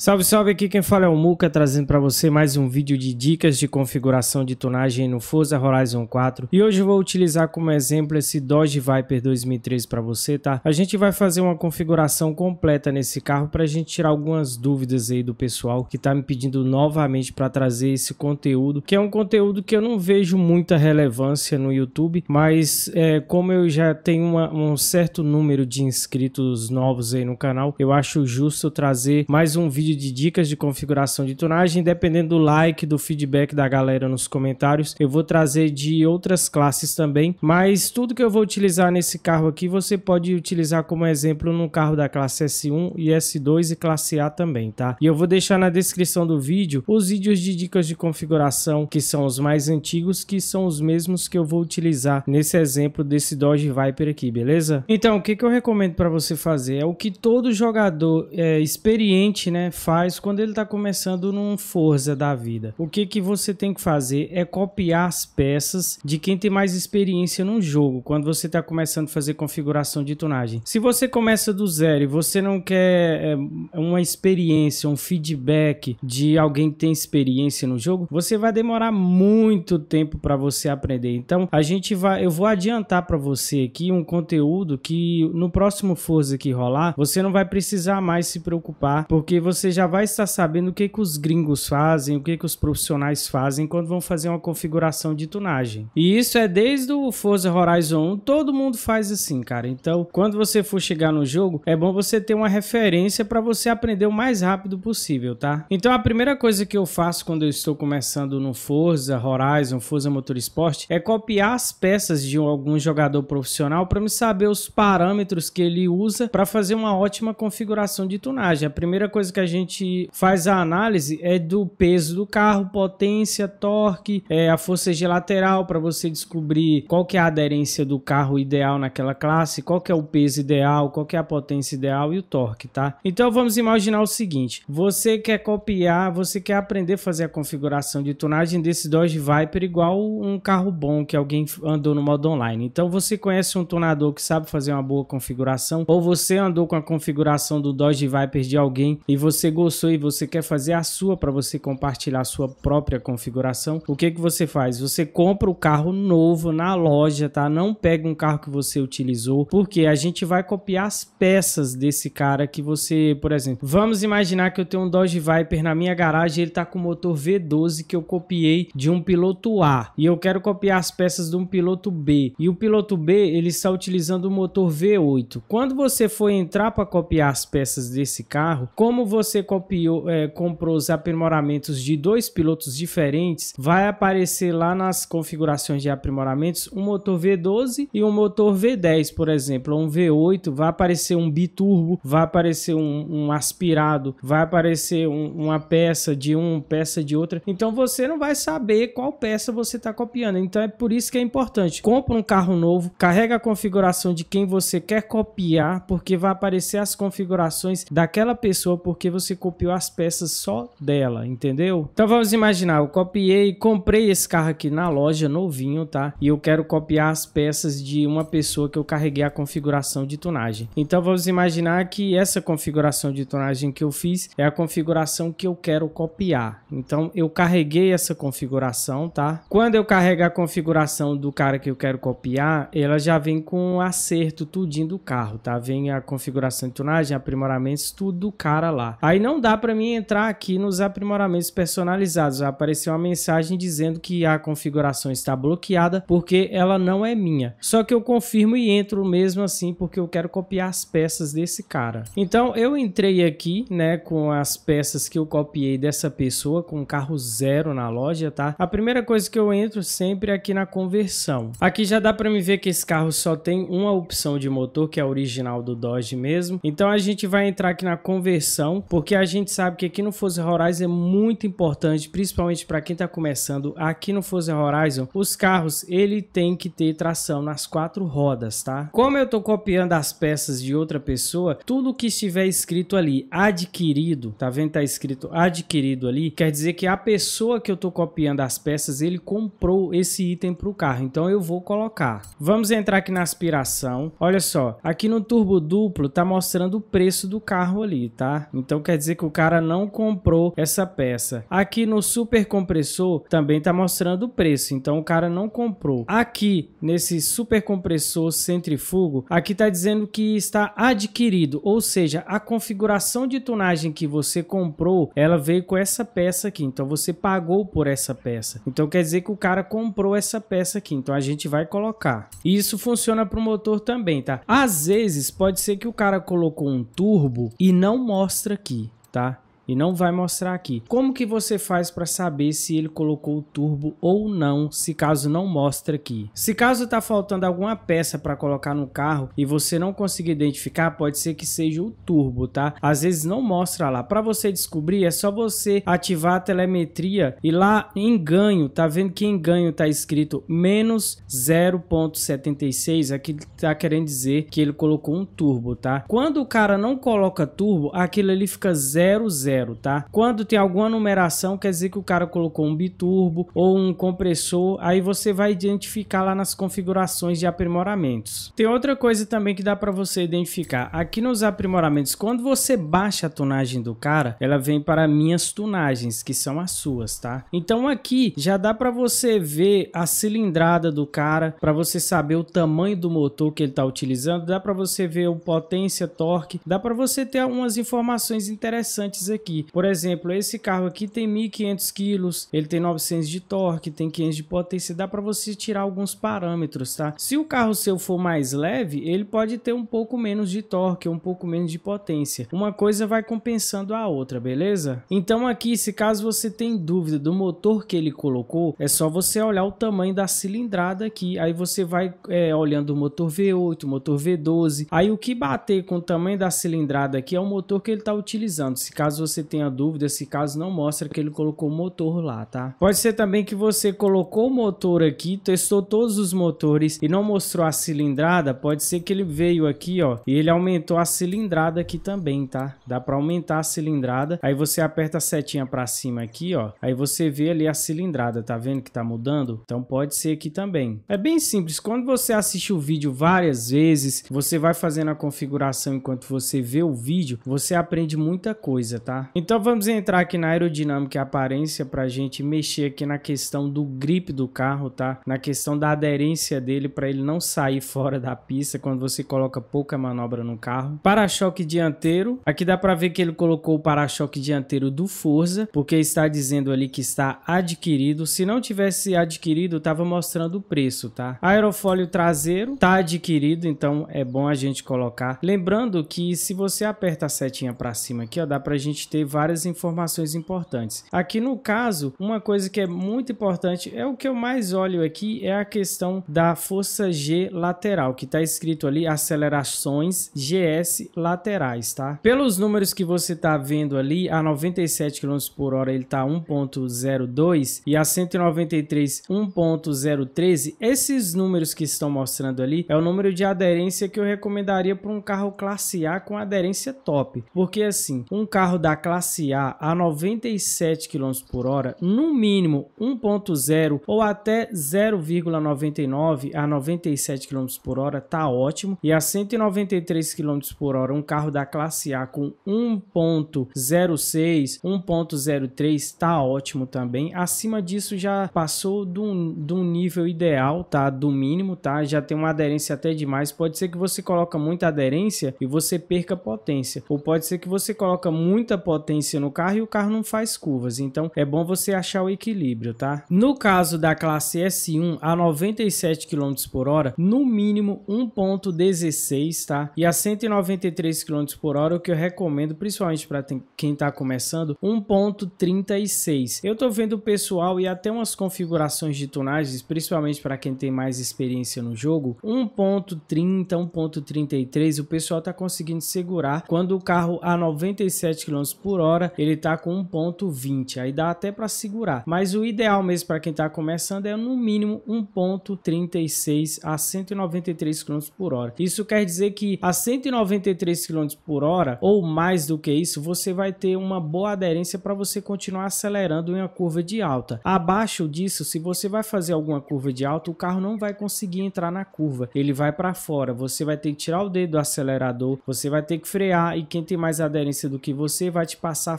Salve, salve! Aqui quem fala é o Muca, trazendo para você mais um vídeo de dicas de configuração de tonagem no Forza Horizon 4. E hoje eu vou utilizar como exemplo esse Dodge Viper 2013 para você, tá? A gente vai fazer uma configuração completa nesse carro para a gente tirar algumas dúvidas aí do pessoal que tá me pedindo novamente para trazer esse conteúdo, que é um conteúdo que eu não vejo muita relevância no YouTube, mas é, como eu já tenho uma, um certo número de inscritos novos aí no canal, eu acho justo trazer mais um vídeo vídeo de dicas de configuração de tunagem. Dependendo do like, do feedback da galera nos comentários, eu vou trazer de outras classes também. Mas tudo que eu vou utilizar nesse carro aqui, você pode utilizar como exemplo num carro da classe S1 e S2 e classe A também, tá? E eu vou deixar na descrição do vídeo os vídeos de dicas de configuração, que são os mais antigos, que são os mesmos que eu vou utilizar nesse exemplo desse Dodge Viper aqui, beleza? Então, o que, que eu recomendo para você fazer? É o que todo jogador é, experiente, né, faz quando ele está começando num Forza da vida? O que que você tem que fazer é copiar as peças de quem tem mais experiência no jogo, quando você está começando a fazer configuração de tunagem. Se você começa do zero e você não quer é, uma experiência, um feedback de alguém que tem experiência no jogo, você vai demorar muito tempo para você aprender. Então, a gente vai, eu vou adiantar para você aqui um conteúdo que no próximo Forza que rolar, você não vai precisar mais se preocupar, porque você você já vai estar sabendo o que, que os gringos fazem, o que, que os profissionais fazem quando vão fazer uma configuração de tunagem. E isso é desde o Forza Horizon 1, todo mundo faz assim, cara. Então, quando você for chegar no jogo, é bom você ter uma referência para você aprender o mais rápido possível, tá? Então, a primeira coisa que eu faço quando eu estou começando no Forza Horizon, Forza Motorsport, é copiar as peças de algum jogador profissional para me saber os parâmetros que ele usa para fazer uma ótima configuração de tunagem. A primeira coisa que a gente gente faz a análise é do peso do carro, potência, torque, é, a força G lateral para você descobrir qual que é a aderência do carro ideal naquela classe, qual que é o peso ideal, qual que é a potência ideal e o torque, tá? Então vamos imaginar o seguinte, você quer copiar, você quer aprender a fazer a configuração de tunagem desse Dodge Viper igual um carro bom que alguém andou no modo online. Então você conhece um tunador que sabe fazer uma boa configuração ou você andou com a configuração do Dodge Viper de alguém e você você gostou e você quer fazer a sua para você compartilhar a sua própria configuração, o que que você faz? Você compra o carro novo na loja, tá? Não pega um carro que você utilizou, porque a gente vai copiar as peças desse cara que você, por exemplo, vamos imaginar que eu tenho um Dodge Viper na minha garagem, ele tá com motor V12 que eu copiei de um piloto A e eu quero copiar as peças de um piloto B e o piloto B ele está utilizando o motor V8. Quando você for entrar para copiar as peças desse carro, como você você copiou, é, comprou os aprimoramentos de dois pilotos diferentes, vai aparecer lá nas configurações de aprimoramentos um motor V12 e um motor V10, por exemplo, um V8, vai aparecer um biturbo, vai aparecer um, um aspirado, vai aparecer um, uma peça de um, peça de outra. Então você não vai saber qual peça você está copiando. Então é por isso que é importante. Compra um carro novo, carrega a configuração de quem você quer copiar, porque vai aparecer as configurações daquela pessoa, porque você você copiou as peças só dela, entendeu? Então vamos imaginar, eu copiei, comprei esse carro aqui na loja, novinho, tá? E eu quero copiar as peças de uma pessoa que eu carreguei a configuração de tunagem. Então vamos imaginar que essa configuração de tunagem que eu fiz é a configuração que eu quero copiar. Então eu carreguei essa configuração, tá? Quando eu carrego a configuração do cara que eu quero copiar, ela já vem com um acerto tudinho do carro, tá? Vem a configuração de tunagem, aprimoramentos, tudo do cara lá. Aí não dá para mim entrar aqui nos aprimoramentos personalizados. Apareceu uma mensagem dizendo que a configuração está bloqueada porque ela não é minha. Só que eu confirmo e entro mesmo assim porque eu quero copiar as peças desse cara. Então eu entrei aqui, né, com as peças que eu copiei dessa pessoa com carro zero na loja, tá? A primeira coisa que eu entro sempre é aqui na conversão. Aqui já dá para me ver que esse carro só tem uma opção de motor, que é original do Dodge mesmo. Então a gente vai entrar aqui na conversão, porque a gente sabe que aqui no Forza Horizon é muito importante, principalmente para quem está começando. Aqui no Forza Horizon, os carros ele tem que ter tração nas quatro rodas, tá? Como eu estou copiando as peças de outra pessoa, tudo que estiver escrito ali, adquirido, tá vendo? Tá escrito adquirido ali, quer dizer que a pessoa que eu estou copiando as peças, ele comprou esse item para o carro. Então eu vou colocar. Vamos entrar aqui na aspiração. Olha só, aqui no turbo duplo tá mostrando o preço do carro ali, tá? Então quer dizer que o cara não comprou essa peça. Aqui no super compressor também está mostrando o preço, então o cara não comprou. Aqui nesse super compressor centrifugo, aqui está dizendo que está adquirido, ou seja, a configuração de tunagem que você comprou, ela veio com essa peça aqui, então você pagou por essa peça. Então quer dizer que o cara comprou essa peça aqui, então a gente vai colocar. E isso funciona para o motor também, tá? Às vezes pode ser que o cara colocou um turbo e não mostra aqui tá? e não vai mostrar aqui. Como que você faz para saber se ele colocou o turbo ou não, se caso não mostra aqui? Se caso tá faltando alguma peça para colocar no carro e você não conseguir identificar, pode ser que seja o turbo, tá? Às vezes não mostra lá. Para você descobrir, é só você ativar a telemetria e lá em ganho, tá vendo que em ganho tá escrito menos 0.76, aqui tá querendo dizer que ele colocou um turbo, tá? Quando o cara não coloca turbo, aquilo ele fica 00 zero, tá? Quando tem alguma numeração, quer dizer que o cara colocou um biturbo ou um compressor, aí você vai identificar lá nas configurações de aprimoramentos. Tem outra coisa também que dá para você identificar. Aqui nos aprimoramentos, quando você baixa a tunagem do cara, ela vem para minhas tunagens, que são as suas, tá? Então aqui já dá para você ver a cilindrada do cara, para você saber o tamanho do motor que ele está utilizando, dá para você ver o potência, torque, dá para você ter algumas informações interessantes aqui aqui. Por exemplo, esse carro aqui tem 1.500 quilos, ele tem 900 de torque, tem 500 de potência, dá para você tirar alguns parâmetros, tá? Se o carro seu for mais leve, ele pode ter um pouco menos de torque, um pouco menos de potência. Uma coisa vai compensando a outra, beleza? Então aqui, se caso você tem dúvida do motor que ele colocou, é só você olhar o tamanho da cilindrada aqui, aí você vai é, olhando o motor V8, motor V12, aí o que bater com o tamanho da cilindrada aqui é o motor que ele está utilizando. Se caso você você tenha dúvida, esse caso não mostra que ele colocou o motor lá, tá? Pode ser também que você colocou o motor aqui, testou todos os motores e não mostrou a cilindrada, pode ser que ele veio aqui, ó, e ele aumentou a cilindrada aqui também, tá? Dá para aumentar a cilindrada. Aí você aperta a setinha para cima aqui, ó. Aí você vê ali a cilindrada, tá vendo que tá mudando? Então pode ser aqui também. É bem simples. Quando você assiste o vídeo várias vezes, você vai fazendo a configuração enquanto você vê o vídeo, você aprende muita coisa, tá? Tá. Então vamos entrar aqui na aerodinâmica e aparência para a gente mexer aqui na questão do grip do carro, tá? Na questão da aderência dele para ele não sair fora da pista quando você coloca pouca manobra no carro. Para-choque dianteiro, aqui dá para ver que ele colocou o para-choque dianteiro do Forza, porque está dizendo ali que está adquirido. Se não tivesse adquirido, tava mostrando o preço, tá? Aerofólio traseiro tá adquirido, então é bom a gente colocar. Lembrando que se você aperta a setinha para cima aqui, ó, dá para a gente ter várias informações importantes. Aqui no caso, uma coisa que é muito importante é o que eu mais olho aqui é a questão da força G lateral, que está escrito ali acelerações GS laterais, tá? Pelos números que você está vendo ali, a 97 km por hora ele está 1.02 e a 193 1.013, esses números que estão mostrando ali é o número de aderência que eu recomendaria para um carro classe A com aderência top, porque assim, um carro da classe A a 97 km por hora, no mínimo 1.0 ou até 0,99 a 97 km por hora tá ótimo. E a 193 km por hora, um carro da classe A com 1.06, 1.03 tá ótimo também. Acima disso já passou do, do nível ideal, tá? Do mínimo, tá? Já tem uma aderência até demais. Pode ser que você coloca muita aderência e você perca potência. Ou pode ser que você coloca muita potência potência no carro e o carro não faz curvas. Então é bom você achar o equilíbrio, tá? No caso da classe S1 a 97 km por hora, no mínimo 1.16, tá? E a 193 km por hora, o que eu recomendo, principalmente para quem tá começando, 1.36. Eu tô vendo o pessoal e até umas configurações de tunagens, principalmente para quem tem mais experiência no jogo, 1.30, 1.33, o pessoal tá conseguindo segurar quando o carro a 97 km por hora, ele tá com 1.20, aí dá até para segurar. Mas o ideal mesmo para quem tá começando é no mínimo 1.36 a 193 km por hora. Isso quer dizer que a 193 km por hora ou mais do que isso, você vai ter uma boa aderência para você continuar acelerando em uma curva de alta. Abaixo disso, se você vai fazer alguma curva de alta, o carro não vai conseguir entrar na curva, ele vai para fora. Você vai ter que tirar o dedo do acelerador, você vai ter que frear e quem tem mais aderência do que você vai te passar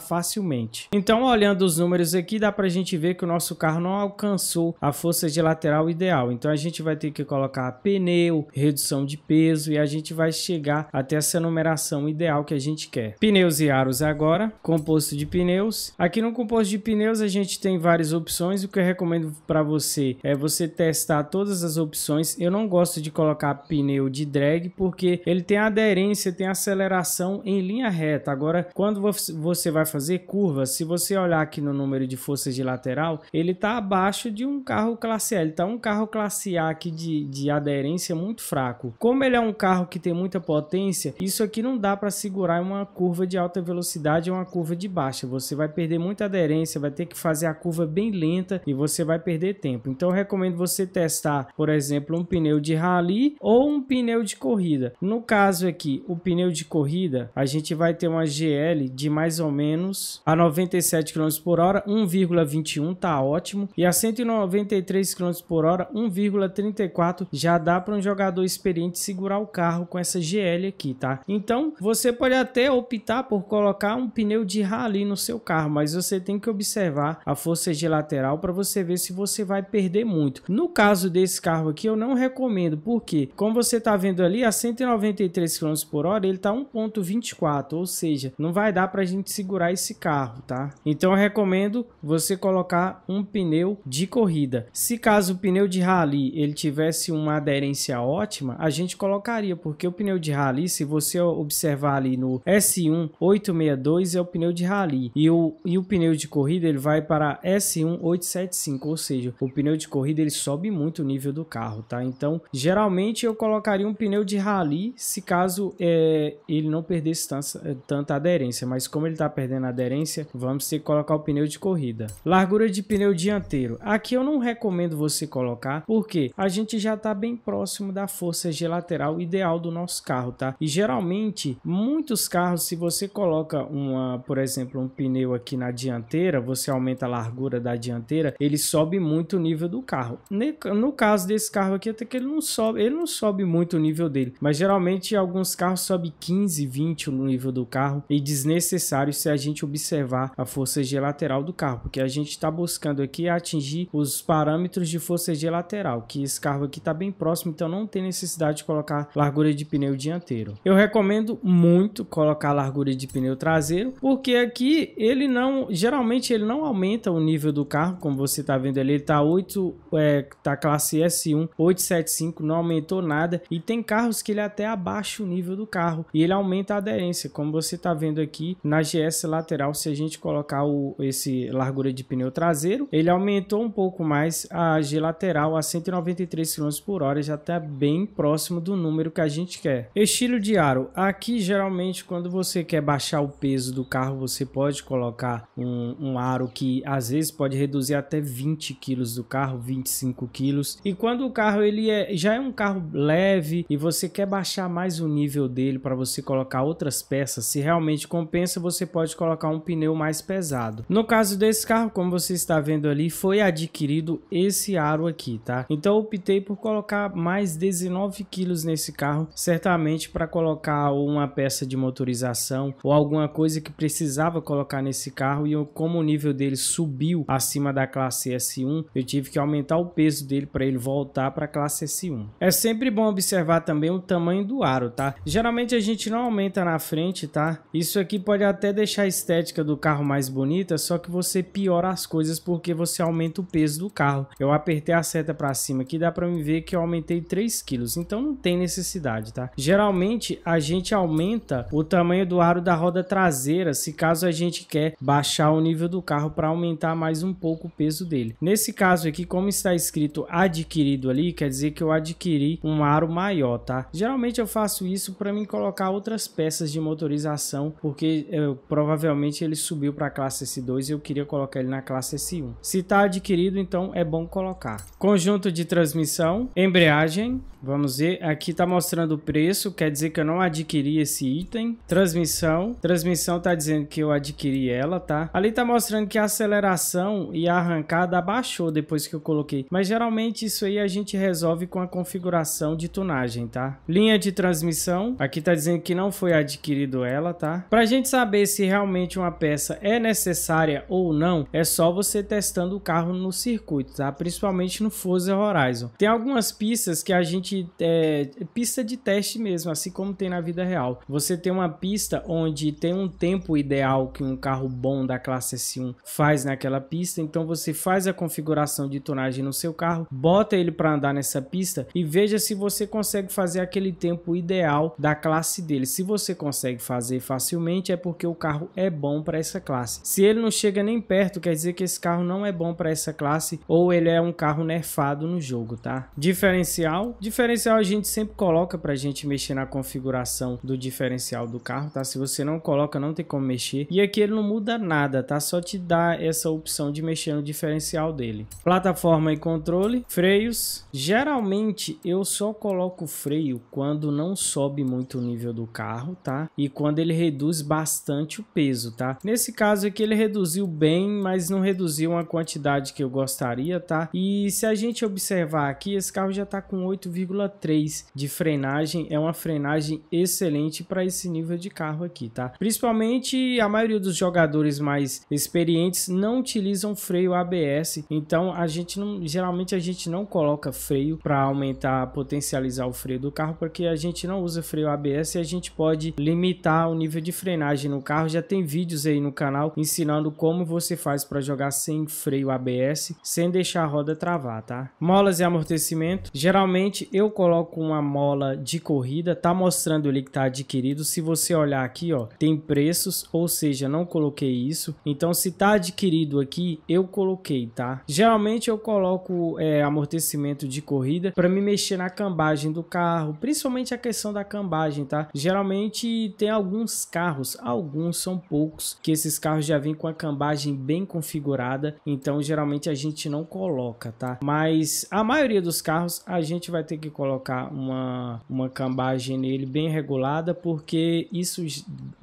facilmente. Então, olhando os números aqui, dá para a gente ver que o nosso carro não alcançou a força de lateral ideal. Então, a gente vai ter que colocar pneu, redução de peso e a gente vai chegar até essa numeração ideal que a gente quer. Pneus e aros agora, composto de pneus. Aqui no composto de pneus a gente tem várias opções. O que eu recomendo para você é você testar todas as opções. Eu não gosto de colocar pneu de drag porque ele tem aderência, tem aceleração em linha reta. Agora, quando você vai fazer curvas, se você olhar aqui no número de forças de lateral, ele está abaixo de um carro classe L. Está um carro classe A aqui de, de aderência muito fraco. Como ele é um carro que tem muita potência, isso aqui não dá para segurar uma curva de alta velocidade ou uma curva de baixa. Você vai perder muita aderência, vai ter que fazer a curva bem lenta e você vai perder tempo. Então recomendo você testar, por exemplo, um pneu de rally ou um pneu de corrida. No caso aqui, o pneu de corrida, a gente vai ter uma GL de mais mais ou menos a 97 km por hora, 1,21 tá ótimo. E a 193 km por hora, 1,34 já dá para um jogador experiente segurar o carro com essa GL aqui, tá? Então você pode até optar por colocar um pneu de rally no seu carro, mas você tem que observar a força G lateral para você ver se você vai perder muito. No caso desse carro aqui, eu não recomendo, porque como você tá vendo ali, a 193 km por hora ele tá 1,24, ou seja, não vai dar para gente segurar esse carro, tá? Então eu recomendo você colocar um pneu de corrida. Se caso o pneu de rally ele tivesse uma aderência ótima, a gente colocaria, porque o pneu de rally, se você observar ali no s 1862 é o pneu de rally e o, e o pneu de corrida ele vai para s 1875 ou seja, o pneu de corrida ele sobe muito o nível do carro, tá? Então, geralmente eu colocaria um pneu de rally se caso é, ele não perdesse tanta, eh, tanta aderência, mas como como ele está perdendo aderência, vamos ter que colocar o pneu de corrida. Largura de pneu dianteiro. Aqui eu não recomendo você colocar, porque a gente já está bem próximo da força G lateral ideal do nosso carro, tá? E geralmente, muitos carros, se você coloca uma, por exemplo, um pneu aqui na dianteira, você aumenta a largura da dianteira, ele sobe muito o nível do carro. No caso desse carro aqui, até que ele não sobe, ele não sobe muito o nível dele, mas geralmente alguns carros sobe 15, 20 o nível do carro e desnecessariamente necessário se a gente observar a força G lateral do carro, porque a gente está buscando aqui atingir os parâmetros de força G lateral, que esse carro aqui está bem próximo, então não tem necessidade de colocar largura de pneu dianteiro. Eu recomendo muito colocar largura de pneu traseiro, porque aqui ele não, geralmente ele não aumenta o nível do carro, como você está vendo ali, ele está 8, é, tá classe S1, 875, não aumentou nada, e tem carros que ele é até abaixa o nível do carro, e ele aumenta a aderência, como você está vendo aqui na a GS lateral, se a gente colocar o, esse largura de pneu traseiro, ele aumentou um pouco mais a G lateral a 193 km por hora, já está bem próximo do número que a gente quer. Estilo de aro, aqui geralmente quando você quer baixar o peso do carro, você pode colocar um, um aro que às vezes pode reduzir até 20 kg do carro, 25 kg. E quando o carro ele é, já é um carro leve e você quer baixar mais o nível dele para você colocar outras peças, se realmente compensa, você você pode colocar um pneu mais pesado. No caso desse carro, como você está vendo ali, foi adquirido esse aro aqui, tá? Então optei por colocar mais 19 quilos nesse carro, certamente para colocar uma peça de motorização ou alguma coisa que precisava colocar nesse carro e eu, como o nível dele subiu acima da classe S1, eu tive que aumentar o peso dele para ele voltar para a classe S1. É sempre bom observar também o tamanho do aro, tá? Geralmente a gente não aumenta na frente, tá? Isso aqui pode até até deixar a estética do carro mais bonita, só que você piora as coisas porque você aumenta o peso do carro. Eu apertei a seta para cima aqui, dá para me ver que eu aumentei 3 quilos, então não tem necessidade, tá? Geralmente a gente aumenta o tamanho do aro da roda traseira, se caso a gente quer baixar o nível do carro para aumentar mais um pouco o peso dele. Nesse caso aqui, como está escrito adquirido ali, quer dizer que eu adquiri um aro maior, tá? Geralmente eu faço isso para mim colocar outras peças de motorização, porque eu eh, eu, provavelmente ele subiu para a classe S2 e eu queria colocar ele na classe S1. Se está adquirido, então é bom colocar. Conjunto de transmissão, embreagem, vamos ver, aqui está mostrando o preço, quer dizer que eu não adquiri esse item. Transmissão, transmissão está dizendo que eu adquiri ela, tá? Ali está mostrando que a aceleração e a arrancada abaixou depois que eu coloquei, mas geralmente isso aí a gente resolve com a configuração de tunagem, tá? Linha de transmissão, aqui está dizendo que não foi adquirido ela, tá? Para a gente saber saber se realmente uma peça é necessária ou não é só você testando o carro no circuito, tá? principalmente no Forza Horizon. Tem algumas pistas que a gente... É, pista de teste mesmo, assim como tem na vida real. Você tem uma pista onde tem um tempo ideal que um carro bom da classe S1 faz naquela pista, então você faz a configuração de tonagem no seu carro, bota ele para andar nessa pista e veja se você consegue fazer aquele tempo ideal da classe dele. Se você consegue fazer facilmente é porque porque o carro é bom para essa classe. Se ele não chega nem perto, quer dizer que esse carro não é bom para essa classe ou ele é um carro nerfado no jogo, tá? Diferencial. Diferencial a gente sempre coloca para a gente mexer na configuração do diferencial do carro, tá? Se você não coloca, não tem como mexer. E aqui ele não muda nada, tá? Só te dá essa opção de mexer no diferencial dele. Plataforma e controle. Freios. Geralmente eu só coloco freio quando não sobe muito o nível do carro, tá? E quando ele reduz bastante bastante o peso, tá? Nesse caso aqui ele reduziu bem, mas não reduziu uma quantidade que eu gostaria, tá? E se a gente observar aqui, esse carro já tá com 8,3 de frenagem, é uma frenagem excelente para esse nível de carro aqui, tá? Principalmente a maioria dos jogadores mais experientes não utilizam freio ABS, então a gente não, geralmente a gente não coloca freio para aumentar, potencializar o freio do carro, porque a gente não usa freio ABS e a gente pode limitar o nível de frenagem no o carro, já tem vídeos aí no canal ensinando como você faz para jogar sem freio ABS, sem deixar a roda travar, tá? Molas e amortecimento. Geralmente eu coloco uma mola de corrida, tá mostrando ali que tá adquirido. Se você olhar aqui, ó, tem preços, ou seja, não coloquei isso. Então se tá adquirido aqui, eu coloquei, tá? Geralmente eu coloco é, amortecimento de corrida para me mexer na cambagem do carro, principalmente a questão da cambagem, tá? Geralmente tem alguns carros, alguns alguns são poucos, que esses carros já vêm com a cambagem bem configurada, então geralmente a gente não coloca, tá? Mas a maioria dos carros a gente vai ter que colocar uma, uma cambagem nele bem regulada, porque isso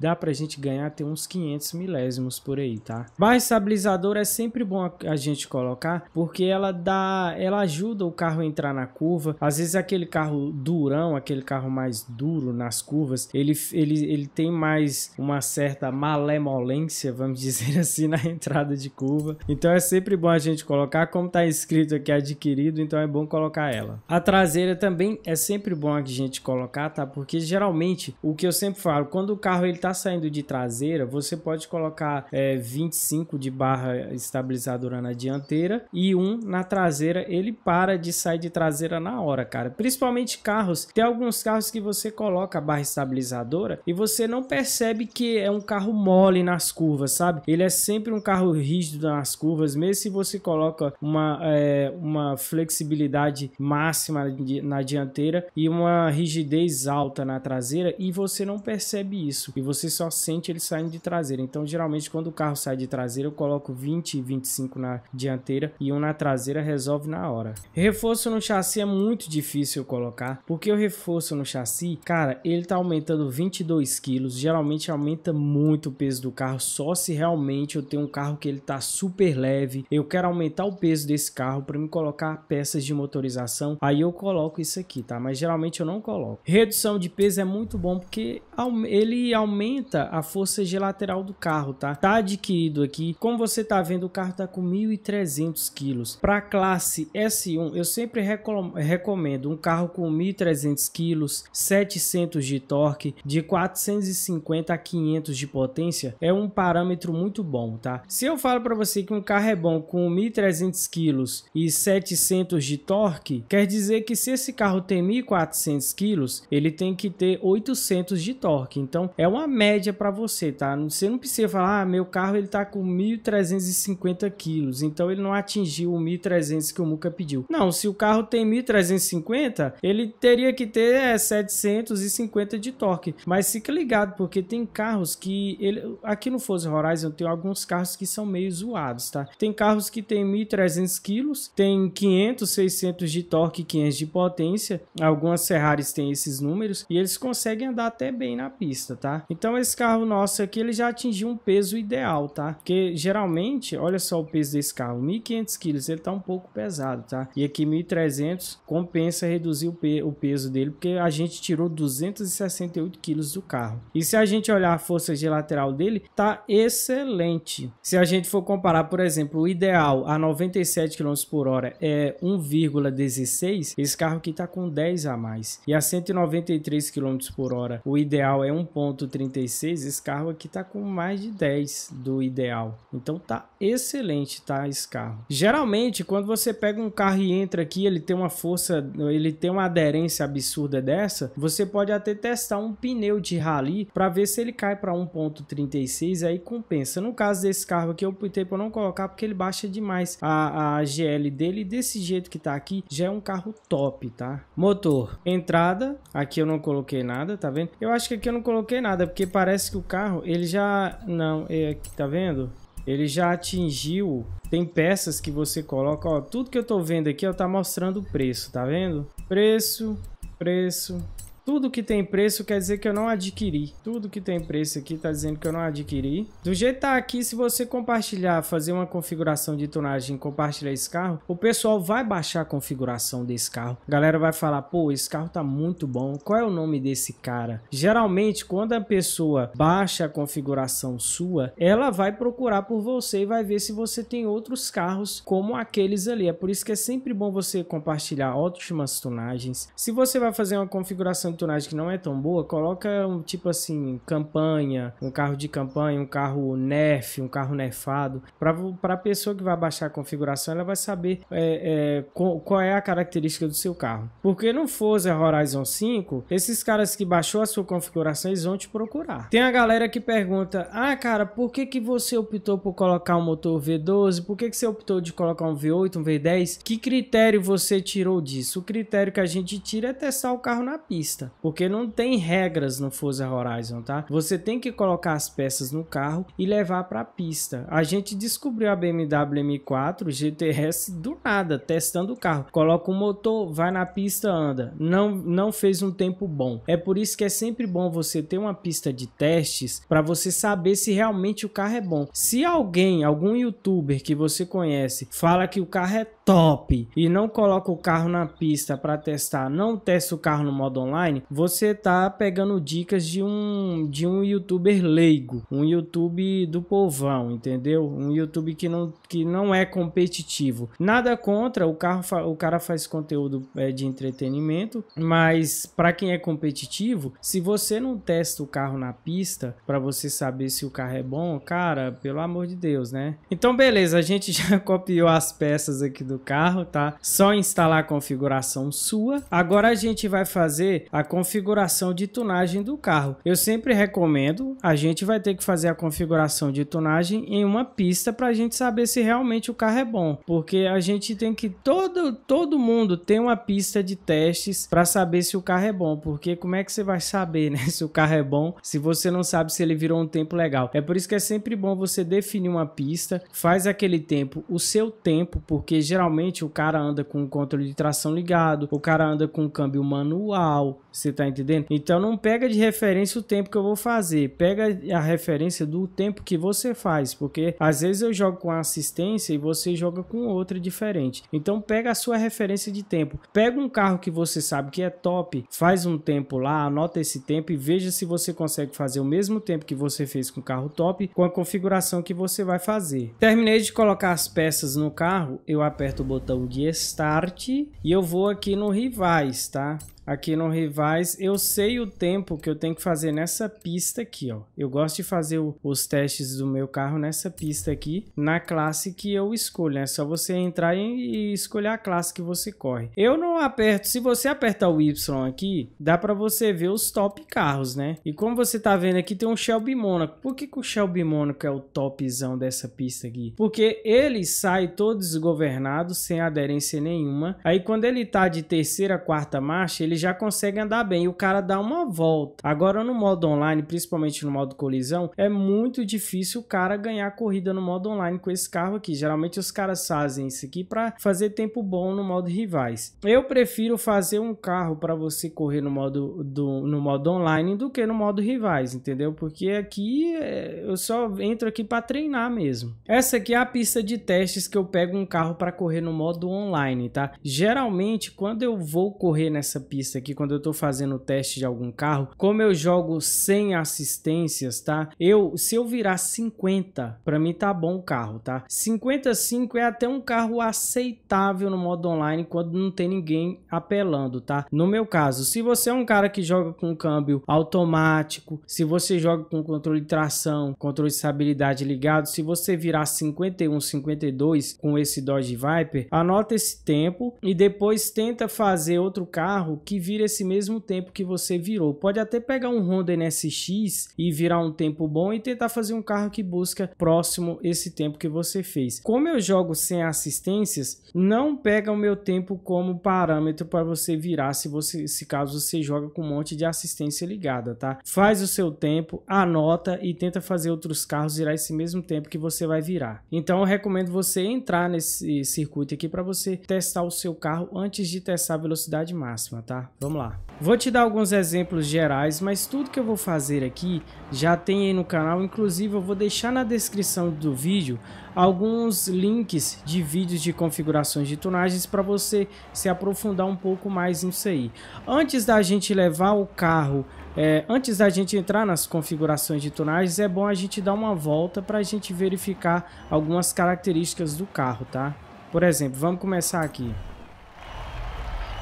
dá pra gente ganhar até uns 500 milésimos por aí, tá? Barra estabilizador é sempre bom a gente colocar, porque ela dá, ela ajuda o carro a entrar na curva. Às vezes aquele carro durão, aquele carro mais duro nas curvas, ele, ele, ele tem mais uma certa certa malemolência, vamos dizer assim, na entrada de curva. Então é sempre bom a gente colocar, como está escrito aqui adquirido, então é bom colocar ela. A traseira também é sempre bom a gente colocar, tá? Porque geralmente, o que eu sempre falo, quando o carro ele tá saindo de traseira, você pode colocar é, 25 de barra estabilizadora na dianteira e um na traseira, ele para de sair de traseira na hora, cara. Principalmente carros, tem alguns carros que você coloca a barra estabilizadora e você não percebe que é um carro mole nas curvas, sabe? Ele é sempre um carro rígido nas curvas, mesmo se você coloca uma, é, uma flexibilidade máxima na dianteira e uma rigidez alta na traseira e você não percebe isso e você só sente ele saindo de traseira. Então, geralmente, quando o carro sai de traseira, eu coloco 20 e 25 na dianteira e um na traseira resolve na hora. Reforço no chassi é muito difícil colocar, porque o reforço no chassi, cara, ele tá aumentando 22 quilos, geralmente aumenta muito o peso do carro, só se realmente eu tenho um carro que ele tá super leve, eu quero aumentar o peso desse carro para me colocar peças de motorização, aí eu coloco isso aqui, tá? Mas geralmente eu não coloco. Redução de peso é muito bom porque ele aumenta a força G lateral do carro, tá? Tá adquirido aqui, como você tá vendo, o carro tá com 1.300 quilos. Para classe S1, eu sempre recomendo um carro com 1.300 quilos, 700 de torque, de 450 a 500 de potência é um parâmetro muito bom, tá? Se eu falo para você que um carro é bom com 1.300 quilos e 700 de torque, quer dizer que se esse carro tem 1.400 quilos, ele tem que ter 800 de torque. Então é uma média para você, tá? Você não precisa falar, ah, meu carro ele tá com 1.350 quilos, então ele não atingiu o 1.300 que o Muca pediu. Não, se o carro tem 1.350, ele teria que ter é, 750 de torque. Mas fica ligado, porque tem carros que. Ele, aqui no Forza Horizon tem alguns carros que são meio zoados, tá? Tem carros que tem 1.300 quilos, tem 500, 600 de torque, 500 de potência. Algumas Ferraris têm esses números e eles conseguem andar até bem na pista, tá? Então esse carro nosso aqui ele já atingiu um peso ideal, tá? Porque geralmente, olha só o peso desse carro, 1.500 quilos, ele tá um pouco pesado, tá? E aqui 1.300 compensa reduzir o, pe o peso dele, porque a gente tirou 268 quilos do carro. E se a gente olhar força lateral dele tá excelente. Se a gente for comparar, por exemplo, o ideal a 97 km por hora é 1,16, esse carro aqui tá com 10 a mais. E a 193 km por hora, o ideal é 1,36, esse carro aqui tá com mais de 10 do ideal. Então tá excelente, tá, esse carro. Geralmente, quando você pega um carro e entra aqui, ele tem uma força, ele tem uma aderência absurda dessa, você pode até testar um pneu de rally para ver se ele cai para para 1.36 aí compensa. No caso desse carro aqui eu optei por não colocar porque ele baixa demais a, a GL dele. Desse jeito que tá aqui já é um carro top, tá? Motor, entrada, aqui eu não coloquei nada, tá vendo? Eu acho que aqui eu não coloquei nada porque parece que o carro ele já... Não, é aqui, tá vendo? Ele já atingiu tem peças que você coloca, ó, tudo que eu tô vendo aqui, ó, tá mostrando o preço, tá vendo? Preço, preço, tudo que tem preço quer dizer que eu não adquiri. Tudo que tem preço aqui tá dizendo que eu não adquiri. Do jeito tá aqui, se você compartilhar, fazer uma configuração de tonagem e compartilhar esse carro, o pessoal vai baixar a configuração desse carro. A galera vai falar, pô, esse carro tá muito bom. Qual é o nome desse cara? Geralmente, quando a pessoa baixa a configuração sua, ela vai procurar por você e vai ver se você tem outros carros como aqueles ali. É por isso que é sempre bom você compartilhar ótimas tonagens. Se você vai fazer uma configuração tonagem que não é tão boa, coloca um tipo assim, campanha, um carro de campanha, um carro nerf, um carro nerfado. Para a pessoa que vai baixar a configuração, ela vai saber é, é, qual, qual é a característica do seu carro. Porque no Forza Horizon 5, esses caras que baixou a sua configuração, eles vão te procurar. Tem a galera que pergunta, ah cara, por que, que você optou por colocar um motor V12? Por que, que você optou de colocar um V8, um V10? Que critério você tirou disso? O critério que a gente tira é testar o carro na pista porque não tem regras no Forza Horizon, tá? Você tem que colocar as peças no carro e levar para a pista. A gente descobriu a BMW M4 GTS do nada, testando o carro. Coloca o motor, vai na pista, anda. Não, não fez um tempo bom. É por isso que é sempre bom você ter uma pista de testes para você saber se realmente o carro é bom. Se alguém, algum youtuber que você conhece, fala que o carro é top e não coloca o carro na pista para testar, não testa o carro no modo online, você tá pegando dicas de um de um youtuber leigo, um YouTube do povão, entendeu? Um YouTube que não, que não é competitivo. Nada contra, o carro o cara faz conteúdo é, de entretenimento, mas para quem é competitivo, se você não testa o carro na pista para você saber se o carro é bom, cara, pelo amor de Deus, né? Então beleza, a gente já copiou as peças aqui do do carro, tá? Só instalar a configuração sua. Agora a gente vai fazer a configuração de tunagem do carro. Eu sempre recomendo, a gente vai ter que fazer a configuração de tunagem em uma pista para a gente saber se realmente o carro é bom, porque a gente tem que todo todo mundo tem uma pista de testes para saber se o carro é bom, porque como é que você vai saber, né, se o carro é bom se você não sabe se ele virou um tempo legal? É por isso que é sempre bom você definir uma pista, faz aquele tempo, o seu tempo, porque geralmente geralmente o cara anda com o controle de tração ligado, o cara anda com o câmbio manual, você tá entendendo? Então não pega de referência o tempo que eu vou fazer, pega a referência do tempo que você faz, porque às vezes eu jogo com assistência e você joga com outra diferente. Então pega a sua referência de tempo. Pega um carro que você sabe que é top, faz um tempo lá, anota esse tempo e veja se você consegue fazer o mesmo tempo que você fez com o carro top com a configuração que você vai fazer. Terminei de colocar as peças no carro, eu aperto aperto o botão de Start e eu vou aqui no Rivais, tá? aqui no Rivais, eu sei o tempo que eu tenho que fazer nessa pista aqui, ó. Eu gosto de fazer o, os testes do meu carro nessa pista aqui, na classe que eu escolho, né? É só você entrar e, e escolher a classe que você corre. Eu não aperto, se você apertar o Y aqui, dá para você ver os top carros, né? E como você tá vendo aqui, tem um Shelby Monaco. Por que, que o Shelby Monaco é o topzão dessa pista aqui? Porque ele sai todo desgovernado, sem aderência nenhuma. Aí quando ele tá de terceira, quarta marcha, ele já consegue andar bem. E o cara dá uma volta. Agora, no modo online, principalmente no modo colisão, é muito difícil o cara ganhar corrida no modo online com esse carro aqui. Geralmente os caras fazem isso aqui para fazer tempo bom no modo rivais. Eu prefiro fazer um carro para você correr no modo, do, no modo online do que no modo rivais, entendeu? Porque aqui é, eu só entro aqui para treinar mesmo. Essa aqui é a pista de testes que eu pego um carro para correr no modo online, tá? Geralmente, quando eu vou correr nessa pista isso aqui quando eu tô fazendo o teste de algum carro. Como eu jogo sem assistências, tá? Eu, se eu virar 50, para mim tá bom o carro, tá? 55 é até um carro aceitável no modo online quando não tem ninguém apelando, tá? No meu caso, se você é um cara que joga com câmbio automático, se você joga com controle de tração, controle de estabilidade ligado, se você virar 51, 52 com esse Dodge Viper, anota esse tempo e depois tenta fazer outro carro que vira esse mesmo tempo que você virou. Pode até pegar um Honda NSX e virar um tempo bom e tentar fazer um carro que busca próximo esse tempo que você fez. Como eu jogo sem assistências, não pega o meu tempo como parâmetro para você virar se você se caso você joga com um monte de assistência ligada, tá? Faz o seu tempo, anota e tenta fazer outros carros virar esse mesmo tempo que você vai virar. Então eu recomendo você entrar nesse circuito aqui para você testar o seu carro antes de testar a velocidade máxima, tá? Vamos lá. Vou te dar alguns exemplos gerais, mas tudo que eu vou fazer aqui já tem aí no canal. Inclusive, eu vou deixar na descrição do vídeo alguns links de vídeos de configurações de tunagens para você se aprofundar um pouco mais nisso aí. Antes da gente levar o carro, é, antes da gente entrar nas configurações de tunagens, é bom a gente dar uma volta para a gente verificar algumas características do carro, tá? Por exemplo, vamos começar aqui.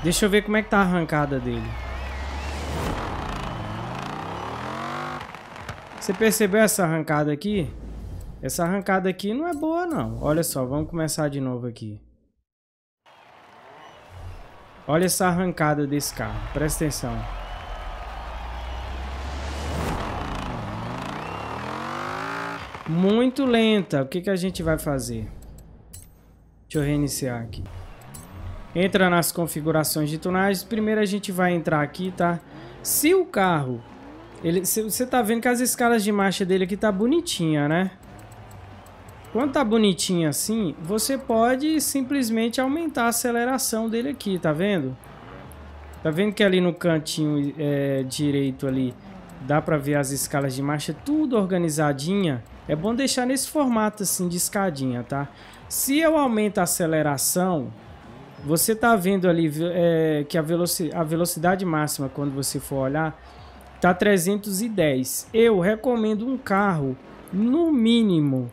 Deixa eu ver como é que tá a arrancada dele. Você percebeu essa arrancada aqui? Essa arrancada aqui não é boa, não. Olha só, vamos começar de novo aqui. Olha essa arrancada desse carro. Presta atenção. Muito lenta. O que, que a gente vai fazer? Deixa eu reiniciar aqui. Entra nas configurações de tunagens. Primeiro a gente vai entrar aqui, tá? Se o carro... Ele, se, você tá vendo que as escalas de marcha dele aqui tá bonitinha, né? Quando tá bonitinha assim, você pode simplesmente aumentar a aceleração dele aqui, tá vendo? Tá vendo que ali no cantinho é, direito ali dá pra ver as escalas de marcha tudo organizadinha? É bom deixar nesse formato assim de escadinha, tá? Se eu aumento a aceleração, você tá vendo ali é, que a, veloci a velocidade máxima, quando você for olhar, tá 310. Eu recomendo um carro, no mínimo,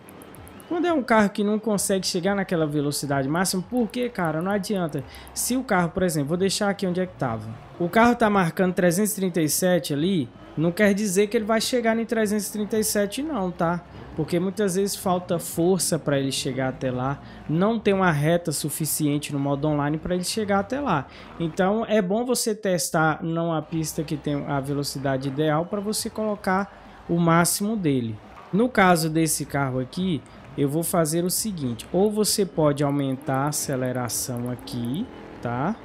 quando é um carro que não consegue chegar naquela velocidade máxima, porque, cara, não adianta. Se o carro, por exemplo, vou deixar aqui onde é que tava O carro tá marcando 337 ali, não quer dizer que ele vai chegar em 337 não, tá? Porque muitas vezes falta força para ele chegar até lá, não tem uma reta suficiente no modo online para ele chegar até lá. Então é bom você testar não a pista que tem a velocidade ideal para você colocar o máximo dele. No caso desse carro aqui, eu vou fazer o seguinte, ou você pode aumentar a aceleração aqui, tá?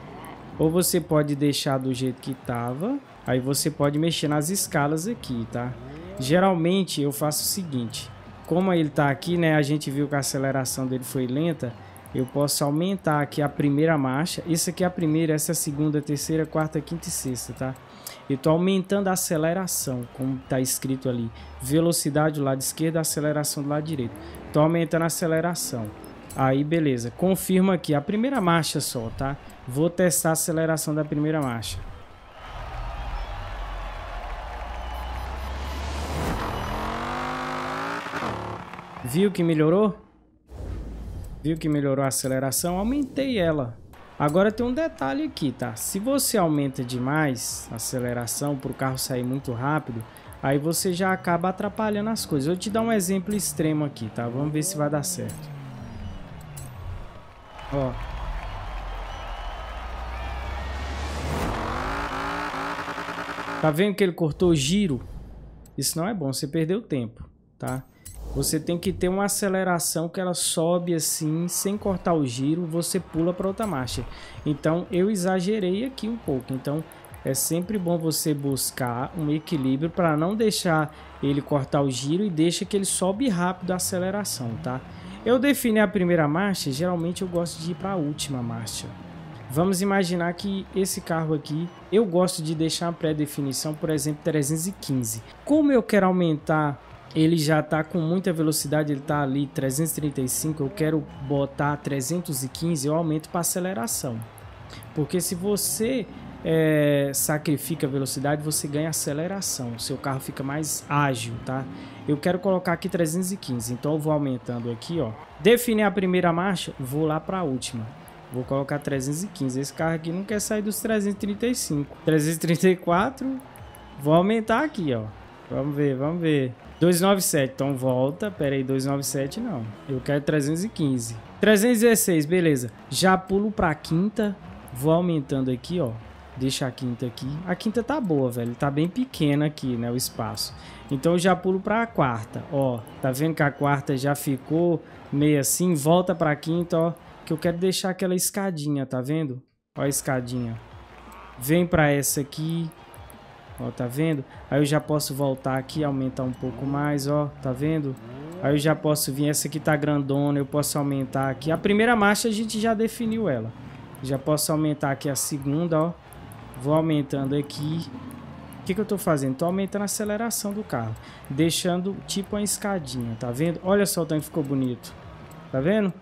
Ou você pode deixar do jeito que estava Aí você pode mexer nas escalas aqui, tá? Geralmente eu faço o seguinte, como ele tá aqui, né, a gente viu que a aceleração dele foi lenta, eu posso aumentar aqui a primeira marcha. Isso aqui é a primeira, essa é a segunda, terceira, quarta, quinta e sexta, tá? Eu tô aumentando a aceleração, como está escrito ali. Velocidade do lado esquerdo, aceleração do lado direito. tô aumentando a aceleração. Aí, beleza. Confirma aqui a primeira marcha só, tá? Vou testar a aceleração da primeira marcha. Viu que melhorou? Viu que melhorou a aceleração? Aumentei ela. Agora tem um detalhe aqui, tá? Se você aumenta demais a aceleração para o carro sair muito rápido, aí você já acaba atrapalhando as coisas. Eu vou te dar um exemplo extremo aqui, tá? Vamos ver se vai dar certo. Ó. Tá vendo que ele cortou o giro? Isso não é bom, você perdeu tempo, tá? Você tem que ter uma aceleração que ela sobe assim, sem cortar o giro, você pula para outra marcha. Então eu exagerei aqui um pouco. Então é sempre bom você buscar um equilíbrio para não deixar ele cortar o giro e deixa que ele sobe rápido a aceleração, tá? Eu defini a primeira marcha, geralmente eu gosto de ir para a última marcha. Vamos imaginar que esse carro aqui, eu gosto de deixar a pré-definição, por exemplo, 315. Como eu quero aumentar ele já tá com muita velocidade, ele tá ali 335, eu quero botar 315, eu aumento para aceleração. Porque se você é, sacrifica velocidade, você ganha aceleração, seu carro fica mais ágil, tá? Eu quero colocar aqui 315, então eu vou aumentando aqui, ó. Definir a primeira marcha, vou lá para a última. Vou colocar 315. Esse carro aqui não quer sair dos 335. 334, vou aumentar aqui, ó. Vamos ver, vamos ver. 297, então volta. Pera aí, 297 não. Eu quero 315. 316, beleza. Já pulo pra quinta. Vou aumentando aqui, ó. Deixa a quinta aqui. A quinta tá boa, velho. Tá bem pequena aqui, né, o espaço. Então eu já pulo pra quarta, ó. Tá vendo que a quarta já ficou meio assim? Volta pra quinta, ó. Que eu quero deixar aquela escadinha, tá vendo? Ó a escadinha. Vem pra essa aqui. Ó, tá vendo? Aí eu já posso voltar aqui, aumentar um pouco mais, ó, tá vendo? Aí eu já posso vir, essa aqui tá grandona, eu posso aumentar aqui. A primeira marcha a gente já definiu ela. Já posso aumentar aqui a segunda, ó. Vou aumentando aqui. O que, que eu tô fazendo? Tô aumentando a aceleração do carro. Deixando tipo uma escadinha, tá vendo? Olha só o tanque que ficou bonito. Tá vendo?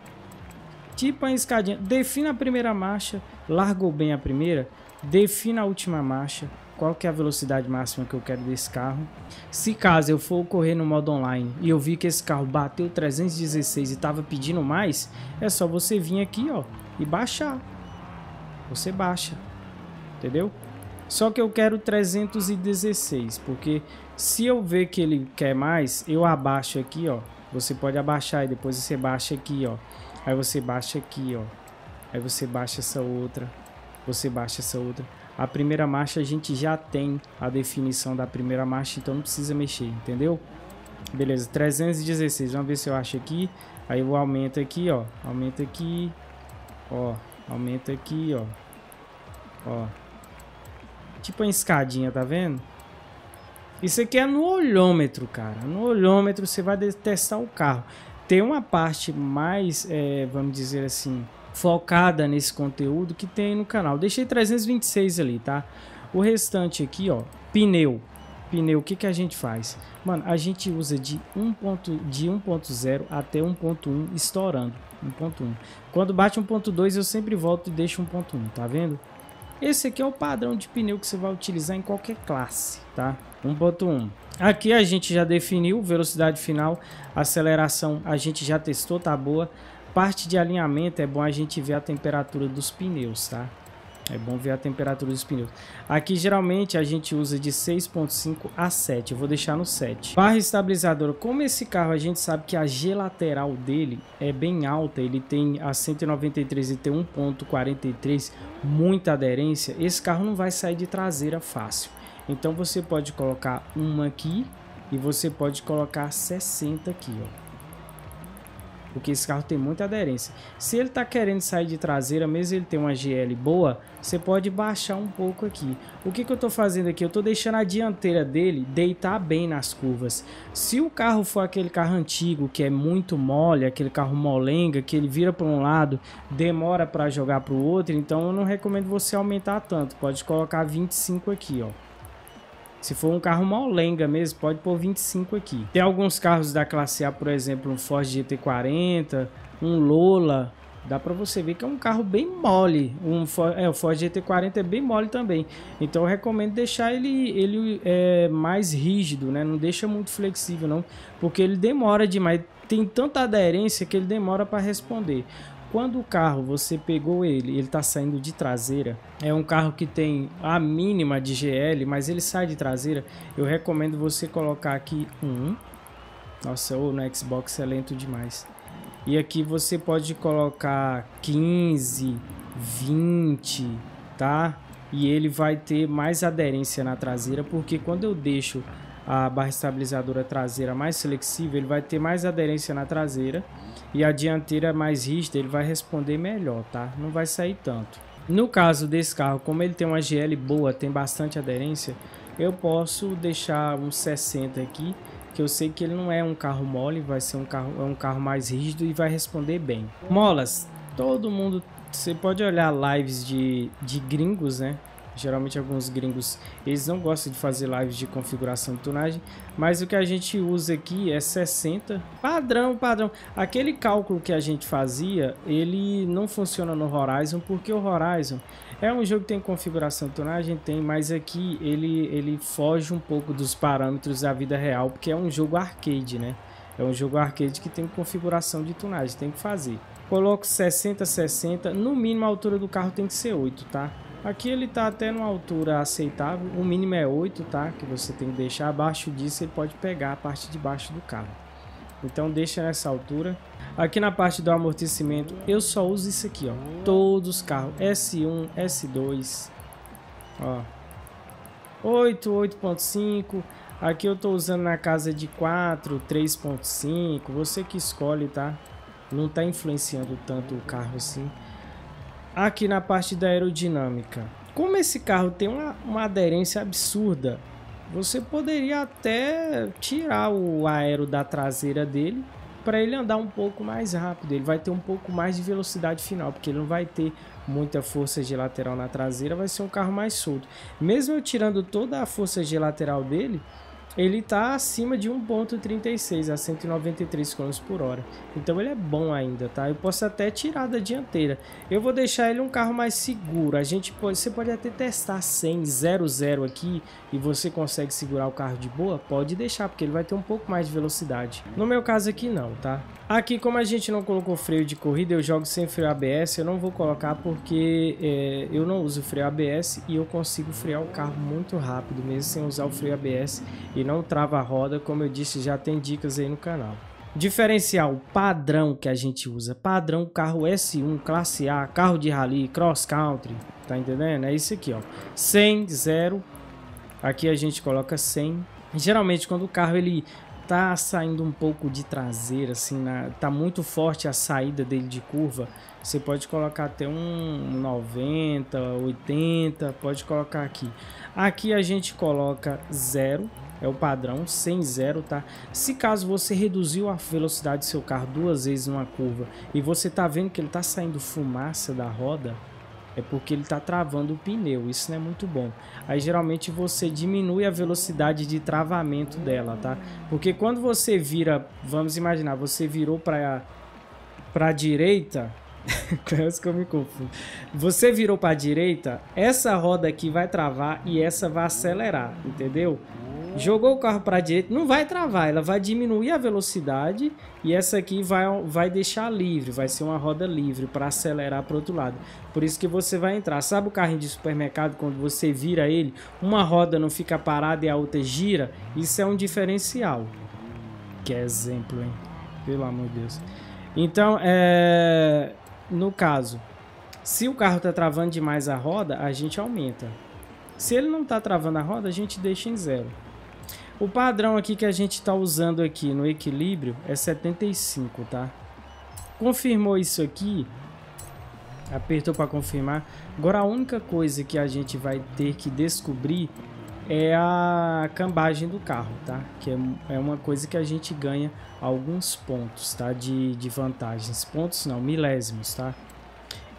Tipo uma escadinha. Defina a primeira marcha. Largou bem a primeira. Defina a última marcha qual que é a velocidade máxima que eu quero desse carro. Se caso eu for correr no modo online e eu vi que esse carro bateu 316 e tava pedindo mais, é só você vir aqui ó e baixar. Você baixa, entendeu? Só que eu quero 316, porque se eu ver que ele quer mais, eu abaixo aqui ó. Você pode abaixar e depois você baixa aqui ó. Aí você baixa aqui ó. Aí você baixa essa outra. Você baixa essa outra a primeira marcha a gente já tem a definição da primeira marcha, então não precisa mexer, entendeu? Beleza, 316, vamos ver se eu acho aqui. Aí eu aumento aqui, ó, aumenta aqui, ó, aumenta aqui, ó, ó. Tipo uma escadinha, tá vendo? Isso aqui é no olhômetro, cara. No olhômetro você vai testar o carro. Tem uma parte mais, é, vamos dizer assim, focada nesse conteúdo que tem no canal. Deixei 326 ali, tá? O restante aqui, ó, pneu. Pneu, o que, que a gente faz? Mano, a gente usa de 1.0 até 1.1 estourando. 1.1. Quando bate 1.2, eu sempre volto e deixo 1.1, tá vendo? Esse aqui é o padrão de pneu que você vai utilizar em qualquer classe, tá? 1.1. Aqui a gente já definiu velocidade final, aceleração a gente já testou, tá boa parte de alinhamento é bom a gente ver a temperatura dos pneus, tá? É bom ver a temperatura dos pneus. Aqui geralmente a gente usa de 6.5 a 7, eu vou deixar no 7. Barra estabilizadora, como esse carro a gente sabe que a G lateral dele é bem alta, ele tem a 193 e tem 1.43, muita aderência, esse carro não vai sair de traseira fácil. Então você pode colocar uma aqui e você pode colocar 60 aqui, ó porque esse carro tem muita aderência. Se ele está querendo sair de traseira, mesmo ele ter uma GL boa, você pode baixar um pouco aqui. O que, que eu estou fazendo aqui? Eu estou deixando a dianteira dele deitar bem nas curvas. Se o carro for aquele carro antigo, que é muito mole, aquele carro molenga, que ele vira para um lado, demora para jogar para o outro, então eu não recomendo você aumentar tanto. Pode colocar 25 aqui, ó. Se for um carro molenga mesmo, pode pôr 25 aqui. Tem alguns carros da classe A, por exemplo, um Ford GT40, um Lola, dá para você ver que é um carro bem mole. Um Ford, é, o Ford GT40 é bem mole também. Então eu recomendo deixar ele, ele é, mais rígido, né? Não deixa muito flexível não, porque ele demora demais. Tem tanta aderência que ele demora para responder quando o carro você pegou ele, ele tá saindo de traseira, é um carro que tem a mínima de GL, mas ele sai de traseira, eu recomendo você colocar aqui um. Nossa, ou no Xbox é lento demais. E aqui você pode colocar 15, 20, tá? E ele vai ter mais aderência na traseira, porque quando eu deixo a barra estabilizadora traseira mais flexível, ele vai ter mais aderência na traseira e a dianteira mais rígida, ele vai responder melhor, tá? Não vai sair tanto. No caso desse carro, como ele tem uma GL boa, tem bastante aderência, eu posso deixar uns 60 aqui, que eu sei que ele não é um carro mole, vai ser um carro, é um carro mais rígido e vai responder bem. Molas, todo mundo, você pode olhar lives de, de gringos, né? geralmente alguns gringos eles não gostam de fazer lives de configuração de tunagem, mas o que a gente usa aqui é 60, padrão, padrão. Aquele cálculo que a gente fazia, ele não funciona no Horizon, porque o Horizon é um jogo que tem configuração de tunagem, tem, mas aqui ele, ele foge um pouco dos parâmetros da vida real, porque é um jogo arcade, né? É um jogo arcade que tem configuração de tunagem, tem que fazer. Coloco 60, 60, no mínimo a altura do carro tem que ser 8, tá? Aqui ele tá até numa altura aceitável, o mínimo é 8, tá? Que você tem que deixar abaixo disso, ele pode pegar a parte de baixo do carro. Então deixa nessa altura. Aqui na parte do amortecimento, eu só uso isso aqui, ó. Todos os carros, S1, S2, ó. 8, 8.5. Aqui eu tô usando na casa de 4, 3.5. Você que escolhe, tá? Não tá influenciando tanto o carro assim aqui na parte da aerodinâmica. Como esse carro tem uma, uma aderência absurda, você poderia até tirar o aero da traseira dele para ele andar um pouco mais rápido. Ele vai ter um pouco mais de velocidade final, porque ele não vai ter muita força de lateral na traseira, vai ser um carro mais solto. Mesmo eu tirando toda a força de lateral dele, ele está acima de 1.36 a 193 km por hora. Então ele é bom ainda, tá? Eu posso até tirar da dianteira. Eu vou deixar ele um carro mais seguro. A gente pode, você pode até testar 100, 00 aqui e você consegue segurar o carro de boa? Pode deixar, porque ele vai ter um pouco mais de velocidade. No meu caso aqui não, tá? Aqui como a gente não colocou freio de corrida, eu jogo sem freio ABS. Eu não vou colocar porque é, eu não uso freio ABS e eu consigo frear o carro muito rápido, mesmo sem usar o freio ABS. Ele não trava a roda, como eu disse, já tem dicas aí no canal. Diferencial padrão que a gente usa, padrão carro S1, classe A, carro de rally, cross country, tá entendendo? É isso aqui, ó. 100, 0, aqui a gente coloca 100. Geralmente quando o carro ele tá saindo um pouco de traseira, assim, na, tá muito forte a saída dele de curva, você pode colocar até um 90, 80, pode colocar aqui. Aqui a gente coloca 0, é o padrão, sem zero, tá? Se caso você reduziu a velocidade do seu carro duas vezes numa curva e você tá vendo que ele tá saindo fumaça da roda, é porque ele tá travando o pneu, isso não é muito bom. Aí geralmente você diminui a velocidade de travamento dela, tá? Porque quando você vira, vamos imaginar, você virou para para direita, Quase é que eu me confundo. Você virou para a direita, essa roda aqui vai travar e essa vai acelerar, entendeu? jogou o carro para direita, não vai travar, ela vai diminuir a velocidade e essa aqui vai, vai deixar livre, vai ser uma roda livre para acelerar para outro lado. Por isso que você vai entrar. Sabe o carrinho de supermercado, quando você vira ele, uma roda não fica parada e a outra gira? Isso é um diferencial. Que exemplo, hein? Pelo amor de Deus. Então, é... no caso, se o carro está travando demais a roda, a gente aumenta. Se ele não está travando a roda, a gente deixa em zero. O padrão aqui que a gente está usando aqui no equilíbrio é 75, tá? Confirmou isso aqui. Apertou para confirmar. Agora a única coisa que a gente vai ter que descobrir é a cambagem do carro, tá? Que é, é, uma coisa que a gente ganha alguns pontos, tá? De, de vantagens. Pontos não, milésimos, tá?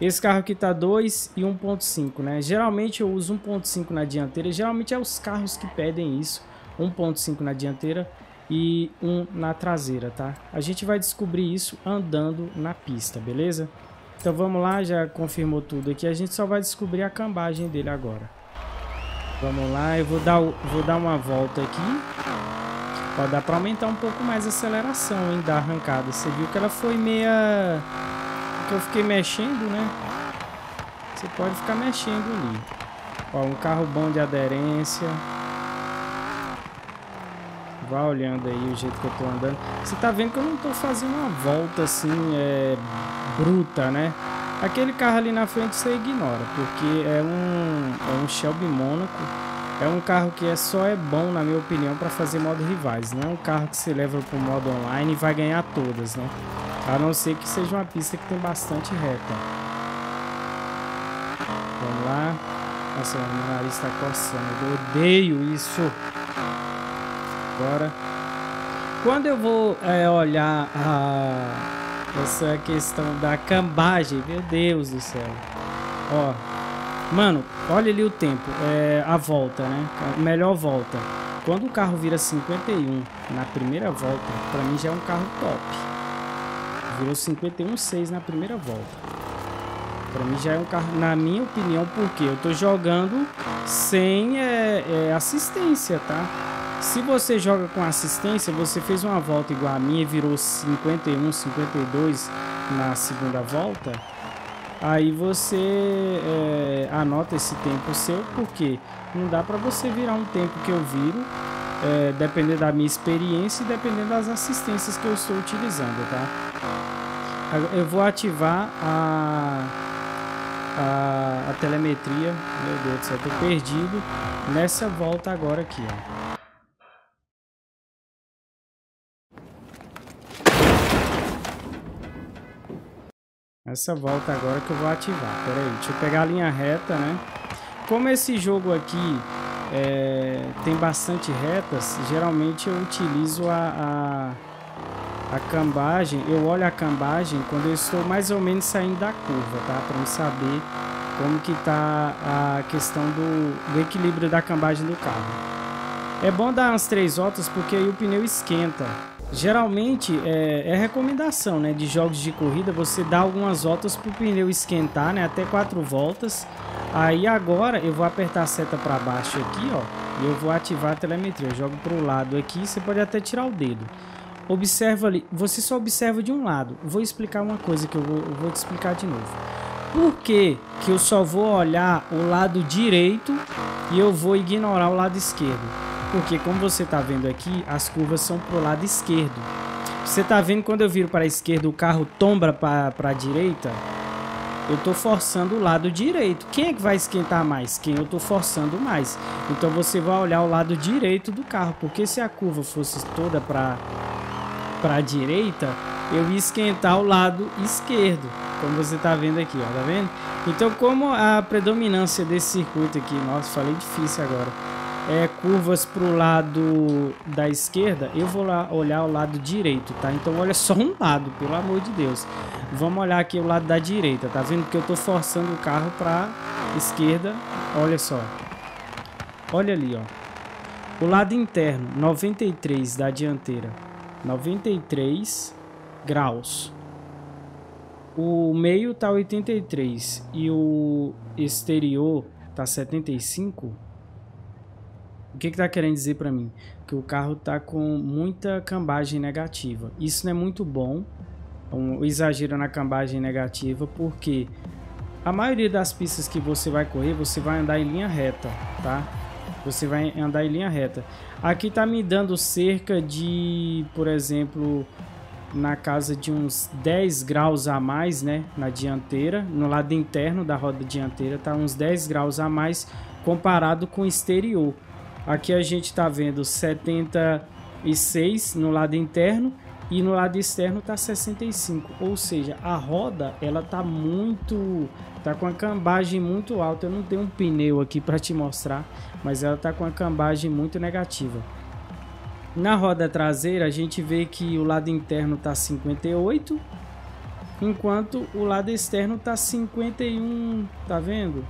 Esse carro aqui tá 2 e 1.5, né? Geralmente eu uso 1.5 na dianteira. Geralmente é os carros que pedem isso 1.5 na dianteira e um na traseira, tá? A gente vai descobrir isso andando na pista, beleza? Então vamos lá, já confirmou tudo aqui. A gente só vai descobrir a cambagem dele agora. Vamos lá, eu vou dar, vou dar uma volta aqui. Pode dar para aumentar um pouco mais a aceleração hein, da arrancada. Você viu que ela foi meia... que eu fiquei mexendo, né? Você pode ficar mexendo ali. Ó, um carro bom de aderência. Vá olhando aí o jeito que eu tô andando. Você tá vendo que eu não tô fazendo uma volta assim, é, bruta, né? Aquele carro ali na frente você ignora, porque é um, é um Shelby Monaco. É um carro que é só é bom, na minha opinião, para fazer modo rivais. Não é um carro que se leva pro modo online e vai ganhar todas, né? A não ser que seja uma pista que tem bastante reta. Vamos lá. Nossa, meu nariz tá coçando. Eu odeio isso agora. Quando eu vou é, olhar a, essa questão da cambagem, meu Deus do céu. Ó, mano, olha ali o tempo, é, a volta, né? A melhor volta. Quando o carro vira 51 na primeira volta, para mim já é um carro top. Virou 51.6 na primeira volta. Para mim já é um carro, na minha opinião, porque eu tô jogando sem é, é, assistência, tá? Se você joga com assistência, você fez uma volta igual a minha, virou 51, 52 na segunda volta. Aí você é, anota esse tempo seu, porque não dá para você virar um tempo que eu viro, é, dependendo da minha experiência e dependendo das assistências que eu estou utilizando, tá? Eu vou ativar a, a, a telemetria, meu Deus do céu, tô perdido nessa volta agora aqui, ó. Essa volta agora que eu vou ativar. Pera aí, deixa eu pegar a linha reta, né? Como esse jogo aqui é, tem bastante retas, geralmente eu utilizo a, a, a, cambagem, eu olho a cambagem quando eu estou mais ou menos saindo da curva, tá? Para eu saber como que tá a questão do, do equilíbrio da cambagem do carro. É bom dar umas três voltas porque aí o pneu esquenta, Geralmente é, é, recomendação né, de jogos de corrida você dar algumas voltas para o pneu esquentar, né, até quatro voltas. Aí agora eu vou apertar a seta para baixo aqui ó, e eu vou ativar a telemetria. Eu jogo para o lado aqui, você pode até tirar o dedo. Observa ali, você só observa de um lado. Vou explicar uma coisa que eu vou, eu vou te explicar de novo. Por que, que eu só vou olhar o lado direito e eu vou ignorar o lado esquerdo? Porque como você está vendo aqui, as curvas são para o lado esquerdo. Você está vendo quando eu viro para a esquerda o carro tomba para a direita? Eu estou forçando o lado direito. Quem é que vai esquentar mais? Quem eu estou forçando mais. Então você vai olhar o lado direito do carro. Porque se a curva fosse toda para a direita, eu ia esquentar o lado esquerdo, como você está vendo aqui, ó, tá vendo? Então, como a predominância desse circuito aqui, nossa, falei difícil agora é, curvas para o lado da esquerda, eu vou lá olhar o lado direito, tá? Então olha só um lado, pelo amor de Deus. Vamos olhar aqui o lado da direita, tá vendo que eu tô forçando o carro para esquerda, olha só. Olha ali, ó. O lado interno, 93 da dianteira, 93 graus. O meio tá 83 e o exterior tá 75 o que está que tá querendo dizer para mim? Que o carro está com muita cambagem negativa. Isso não é muito bom, um exagero na cambagem negativa, porque a maioria das pistas que você vai correr, você vai andar em linha reta, tá? Você vai andar em linha reta. Aqui está me dando cerca de, por exemplo, na casa de uns 10 graus a mais, né? Na dianteira, no lado interno da roda dianteira, está uns 10 graus a mais comparado com o exterior. Aqui a gente está vendo 76 no lado interno e no lado externo está 65, ou seja, a roda ela tá muito, tá com a cambagem muito alta. Eu não tenho um pneu aqui para te mostrar, mas ela tá com a cambagem muito negativa. Na roda traseira a gente vê que o lado interno tá 58, enquanto o lado externo tá 51, tá vendo?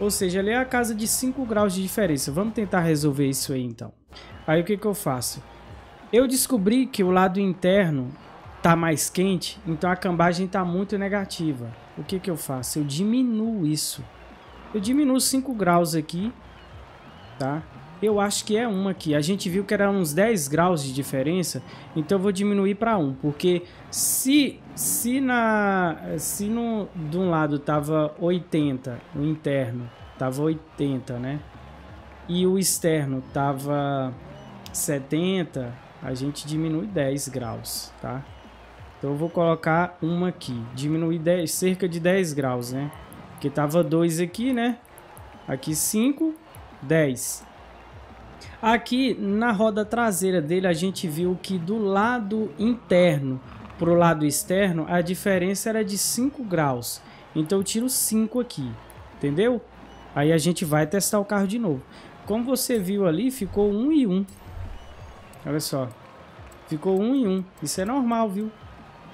Ou seja, ali é a casa de 5 graus de diferença. Vamos tentar resolver isso aí então. Aí o que, que eu faço? Eu descobri que o lado interno tá mais quente, então a cambagem tá muito negativa. O que, que eu faço? Eu diminuo isso. Eu diminuo 5 graus aqui, tá? Eu acho que é uma aqui. A gente viu que era uns 10 graus de diferença, então eu vou diminuir para 1, porque se se na se no de um lado tava 80, o interno tava 80, né? E o externo tava 70, a gente diminui 10 graus, tá? Então eu vou colocar uma aqui, diminuir 10, cerca de 10 graus, né? Porque tava 2 aqui, né? Aqui 5, 10. Aqui na roda traseira dele a gente viu que do lado interno para o lado externo a diferença era de 5 graus. Então eu tiro 5 aqui, entendeu? Aí a gente vai testar o carro de novo. Como você viu ali, ficou 1 um e 1. Um. Olha só. Ficou 1 um e 1. Um. Isso é normal, viu?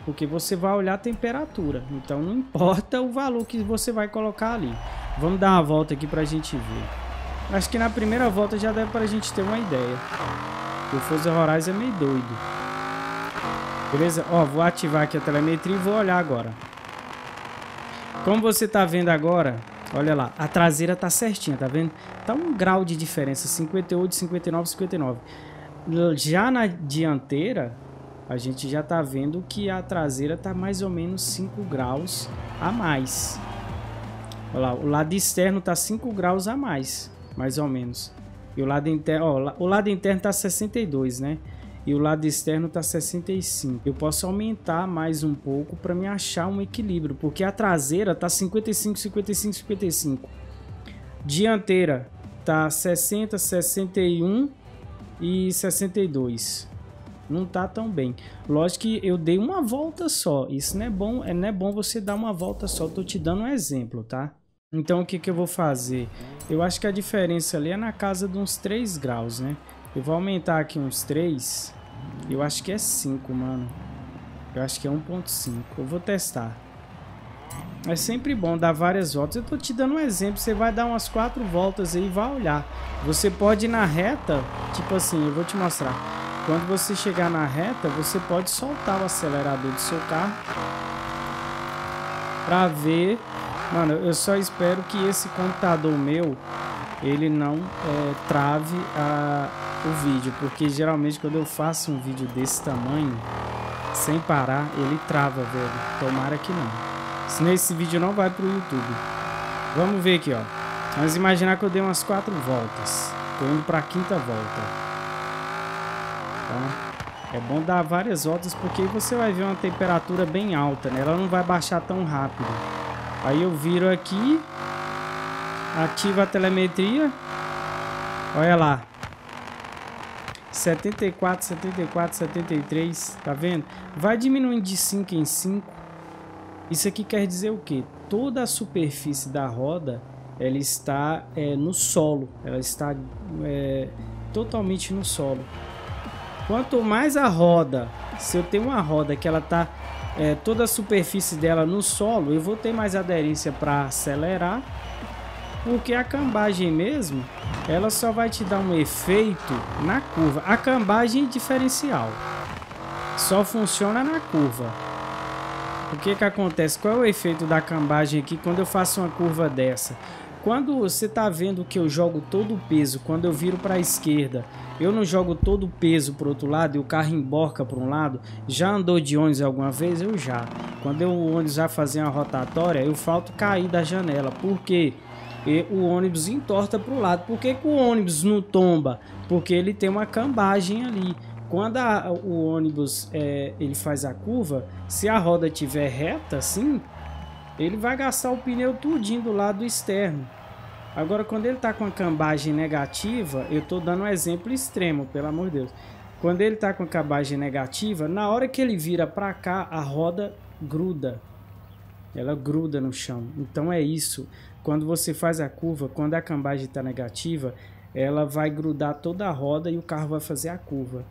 Porque você vai olhar a temperatura. Então não importa o valor que você vai colocar ali. Vamos dar uma volta aqui para a gente ver. Acho que na primeira volta já deve para a gente ter uma ideia. O Forza Horizon é meio doido. Beleza? Ó, vou ativar aqui a telemetria e vou olhar agora. Como você tá vendo agora, olha lá, a traseira tá certinha, tá vendo? Tá um grau de diferença, 58, 59, 59. Já na dianteira, a gente já tá vendo que a traseira tá mais ou menos 5 graus a mais. Olha lá, o lado externo tá 5 graus a mais mais ou menos. E o lado interno, ó, o lado interno tá 62, né? E o lado externo tá 65. Eu posso aumentar mais um pouco para me achar um equilíbrio, porque a traseira tá 55, 55, 55. Dianteira tá 60, 61 e 62. Não tá tão bem. Lógico que eu dei uma volta só. Isso não é bom, é, não é bom você dar uma volta só. Tô te dando um exemplo, tá? Então o que, que eu vou fazer? Eu acho que a diferença ali é na casa de uns 3 graus, né? Eu vou aumentar aqui uns 3. Eu acho que é 5, mano. Eu acho que é 1.5. Eu vou testar. É sempre bom dar várias voltas. Eu tô te dando um exemplo. Você vai dar umas quatro voltas aí e vai olhar. Você pode ir na reta, tipo assim, eu vou te mostrar. Quando você chegar na reta, você pode soltar o acelerador do seu carro para ver Mano, eu só espero que esse computador meu, ele não é, trave a, o vídeo, porque geralmente quando eu faço um vídeo desse tamanho, sem parar, ele trava, velho. Tomara que não. Senão esse vídeo não vai pro YouTube. Vamos ver aqui, ó. Vamos imaginar que eu dei umas quatro voltas. Tô indo pra quinta volta. Tá? É bom dar várias voltas, porque aí você vai ver uma temperatura bem alta, né? Ela não vai baixar tão rápido. Aí eu viro aqui. Ativa a telemetria. Olha lá. 74, 74, 73, tá vendo? Vai diminuindo de 5 em 5. Isso aqui quer dizer o quê? Toda a superfície da roda, ela está é, no solo. Ela está é, totalmente no solo. Quanto mais a roda, se eu tenho uma roda que ela está é, toda a superfície dela no solo, eu vou ter mais aderência para acelerar, porque a cambagem mesmo, ela só vai te dar um efeito na curva. A cambagem diferencial só funciona na curva. O que que acontece? Qual é o efeito da cambagem aqui quando eu faço uma curva dessa? Quando você tá vendo que eu jogo todo o peso, quando eu viro para a esquerda, eu não jogo todo o peso para outro lado e o carro emborca para um lado. Já andou de ônibus alguma vez? Eu já. Quando eu, o ônibus vai fazer uma rotatória, eu falto cair da janela. Por quê? E o ônibus entorta para o lado. Por que, que o ônibus não tomba? Porque ele tem uma cambagem ali quando a, o ônibus é, ele faz a curva, se a roda tiver reta assim, ele vai gastar o pneu tudinho do lado externo. Agora, quando ele tá com a cambagem negativa, eu tô dando um exemplo extremo, pelo amor de Deus. Quando ele tá com a cambagem negativa, na hora que ele vira para cá, a roda gruda. Ela gruda no chão. Então é isso. Quando você faz a curva, quando a cambagem está negativa, ela vai grudar toda a roda e o carro vai fazer a curva.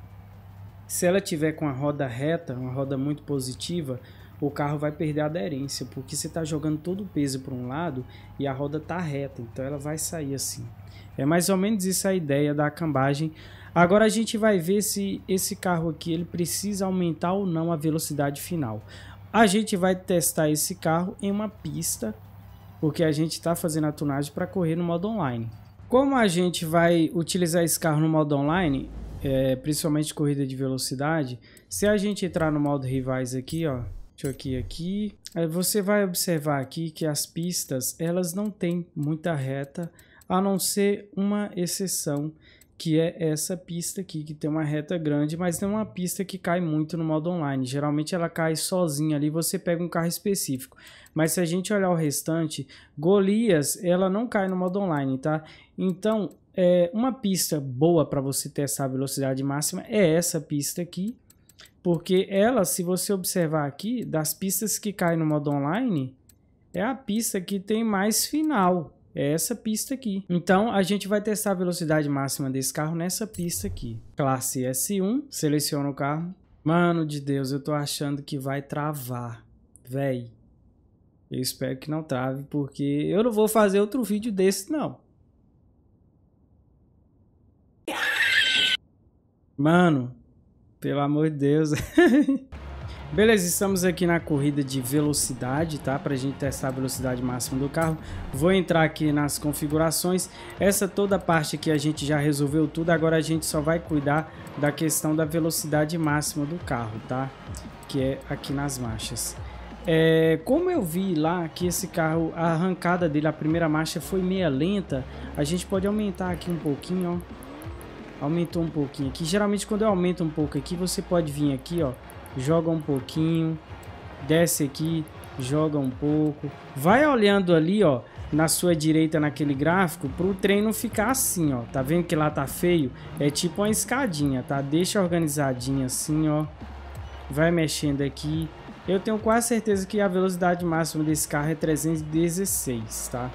Se ela tiver com a roda reta, uma roda muito positiva, o carro vai perder a aderência, porque você está jogando todo o peso para um lado e a roda está reta, então ela vai sair assim. É mais ou menos isso a ideia da cambagem. Agora a gente vai ver se esse carro aqui ele precisa aumentar ou não a velocidade final. A gente vai testar esse carro em uma pista, porque a gente está fazendo a tunagem para correr no modo online. Como a gente vai utilizar esse carro no modo online, é, principalmente corrida de velocidade, se a gente entrar no modo rivais aqui, ó, Deixa eu aqui, aqui. você vai observar aqui que as pistas, elas não têm muita reta, a não ser uma exceção, que é essa pista aqui, que tem uma reta grande, mas não é uma pista que cai muito no modo online. Geralmente ela cai sozinha ali, você pega um carro específico. Mas se a gente olhar o restante, Golias, ela não cai no modo online, tá? Então, é, uma pista boa para você testar a velocidade máxima é essa pista aqui, porque ela, se você observar aqui, das pistas que cai no modo online, é a pista que tem mais final. É essa pista aqui. Então, a gente vai testar a velocidade máxima desse carro nessa pista aqui. Classe S1, seleciona o carro. Mano de Deus, eu tô achando que vai travar. Véi, eu espero que não trave, porque eu não vou fazer outro vídeo desse, não. Mano, pelo amor de Deus. Beleza, estamos aqui na corrida de velocidade, tá? Pra gente testar a velocidade máxima do carro. Vou entrar aqui nas configurações. Essa toda parte aqui a gente já resolveu tudo, agora a gente só vai cuidar da questão da velocidade máxima do carro, tá? Que é aqui nas marchas. É, como eu vi lá que esse carro, a arrancada dele, a primeira marcha foi meia lenta, a gente pode aumentar aqui um pouquinho, ó Aumentou um pouquinho aqui. Geralmente quando eu aumento um pouco aqui, você pode vir aqui, ó. Joga um pouquinho. Desce aqui, joga um pouco. Vai olhando ali, ó, na sua direita naquele gráfico, para o trem não ficar assim, ó. Tá vendo que lá tá feio? É tipo uma escadinha, tá? Deixa organizadinha assim, ó. Vai mexendo aqui. Eu tenho quase certeza que a velocidade máxima desse carro é 316, tá?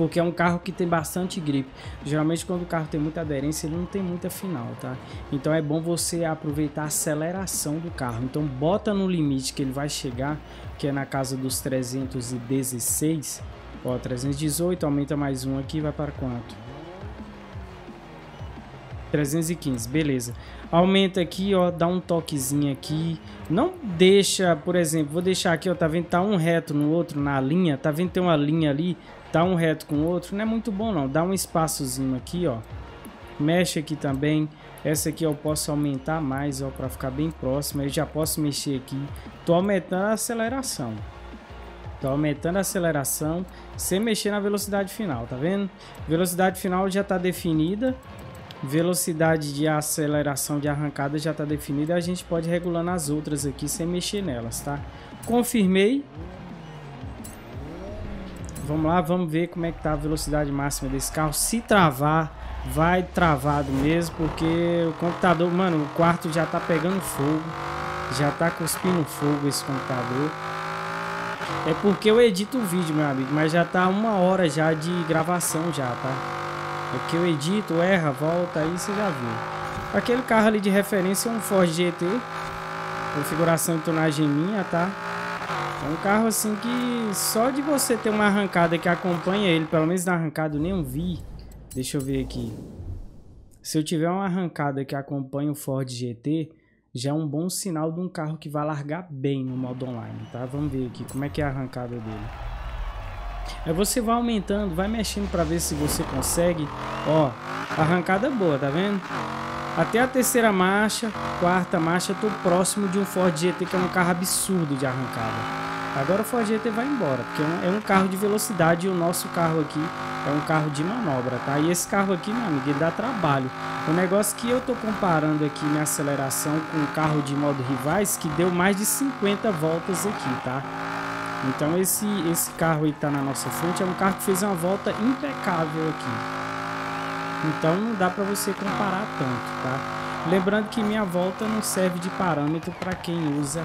porque é um carro que tem bastante grip. Geralmente quando o carro tem muita aderência, ele não tem muita final, tá? Então é bom você aproveitar a aceleração do carro. Então bota no limite que ele vai chegar, que é na casa dos 316, ó, 318, aumenta mais um aqui, vai para quanto? 315, beleza. Aumenta aqui, ó, dá um toquezinho aqui. Não deixa, por exemplo, vou deixar aqui, ó, tá vendo? Tá um reto no outro, na linha, tá vendo? Tem uma linha ali, Dá um reto com o outro, não é muito bom não. Dá um espaçozinho aqui, ó. Mexe aqui também. Essa aqui eu posso aumentar mais, ó, para ficar bem próximo. Eu já posso mexer aqui. Tô aumentando a aceleração. Tô aumentando a aceleração sem mexer na velocidade final, tá vendo? Velocidade final já tá definida. Velocidade de aceleração de arrancada já tá definida. A gente pode regulando as outras aqui sem mexer nelas, tá? Confirmei. Vamos lá, vamos ver como é que tá a velocidade máxima desse carro. Se travar, vai travado mesmo, porque o computador, mano, o quarto já tá pegando fogo. Já tá cuspindo fogo esse computador. É porque eu edito o vídeo, meu amigo, mas já tá uma hora já de gravação já, tá? É porque eu edito, erra, volta, aí você já viu. Aquele carro ali de referência é um Ford GT. Configuração de tonagem minha, tá? É um carro assim que só de você ter uma arrancada que acompanha ele, pelo menos na arrancada eu nem vi. Deixa eu ver aqui. Se eu tiver uma arrancada que acompanha o Ford GT, já é um bom sinal de um carro que vai largar bem no modo online, tá? Vamos ver aqui como é que é a arrancada dele. Aí é você vai aumentando, vai mexendo para ver se você consegue. Ó, arrancada é boa, tá vendo? Até a terceira marcha, quarta marcha, tô próximo de um Ford GT que é um carro absurdo de arrancada. Agora o Ford GT vai embora, porque é, é um carro de velocidade e o nosso carro aqui é um carro de manobra, tá? E esse carro aqui, meu amigo, ele dá trabalho. O negócio que eu tô comparando aqui minha aceleração com o carro de modo rivais, que deu mais de 50 voltas aqui, tá? Então esse, esse carro aí que tá na nossa frente é um carro que fez uma volta impecável aqui. Então não dá para você comparar tanto, tá? Lembrando que minha volta não serve de parâmetro para quem usa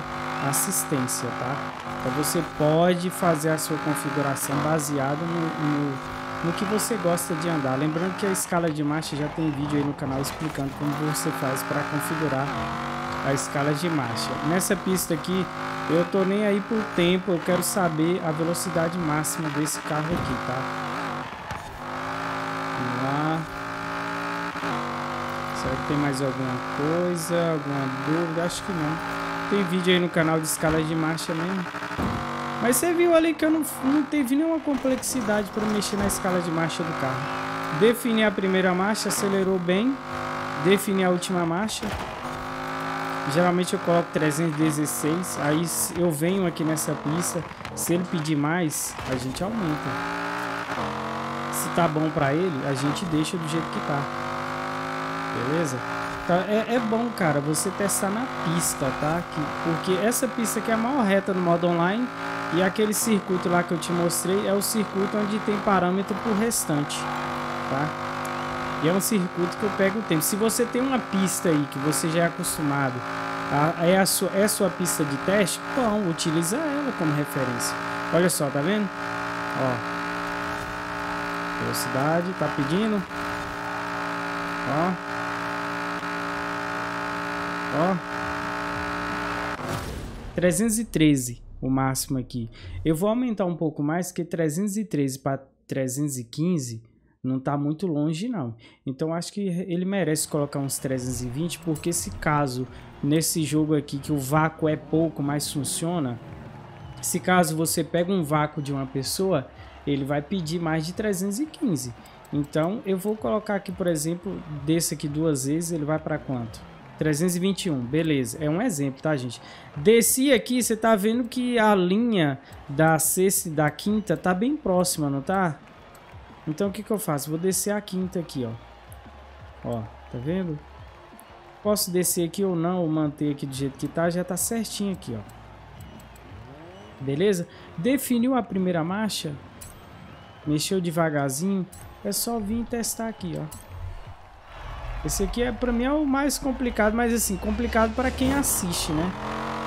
assistência, tá? Então você pode fazer a sua configuração baseada no, no, no, que você gosta de andar. Lembrando que a escala de marcha já tem vídeo aí no canal explicando como você faz para configurar a escala de marcha. Nessa pista aqui, eu tô nem aí por tempo, eu quero saber a velocidade máxima desse carro aqui, tá? Vamos lá. Será que tem mais alguma coisa, alguma dúvida? Acho que não. Tem vídeo aí no canal de escala de marcha mesmo. Né? Mas você viu ali que eu não, não teve nenhuma complexidade para mexer na escala de marcha do carro. Defini a primeira marcha, acelerou bem. Defini a última marcha. Geralmente eu coloco 316, aí eu venho aqui nessa pista. Se ele pedir mais, a gente aumenta. Se tá bom para ele, a gente deixa do jeito que tá. Beleza? Tá? É, é, bom, cara, você testar na pista, tá? Que, porque essa pista aqui é a maior reta no modo online e aquele circuito lá que eu te mostrei é o circuito onde tem parâmetro pro restante, tá? E é um circuito que eu pego o tempo. Se você tem uma pista aí que você já é acostumado, tá? é, a sua, é a sua pista de teste, bom, então utiliza ela como referência. Olha só, tá vendo? Ó. Velocidade, tá pedindo. Ó. 313 o máximo aqui. Eu vou aumentar um pouco mais, que 313 para 315 não está muito longe não. Então acho que ele merece colocar uns 320, porque se caso nesse jogo aqui que o vácuo é pouco, mas funciona, se caso você pega um vácuo de uma pessoa, ele vai pedir mais de 315. Então eu vou colocar aqui, por exemplo, desse aqui duas vezes, ele vai para quanto? 321, beleza. É um exemplo, tá, gente? Desci aqui, você tá vendo que a linha da sexta da quinta tá bem próxima, não tá? Então o que que eu faço? Vou descer a quinta aqui, ó. Ó, tá vendo? Posso descer aqui ou não, ou manter aqui do jeito que tá, já tá certinho aqui, ó. Beleza? Definiu a primeira marcha, mexeu devagarzinho, é só vir testar aqui, ó. Esse aqui, é, pra mim, é o mais complicado, mas assim, complicado para quem assiste, né?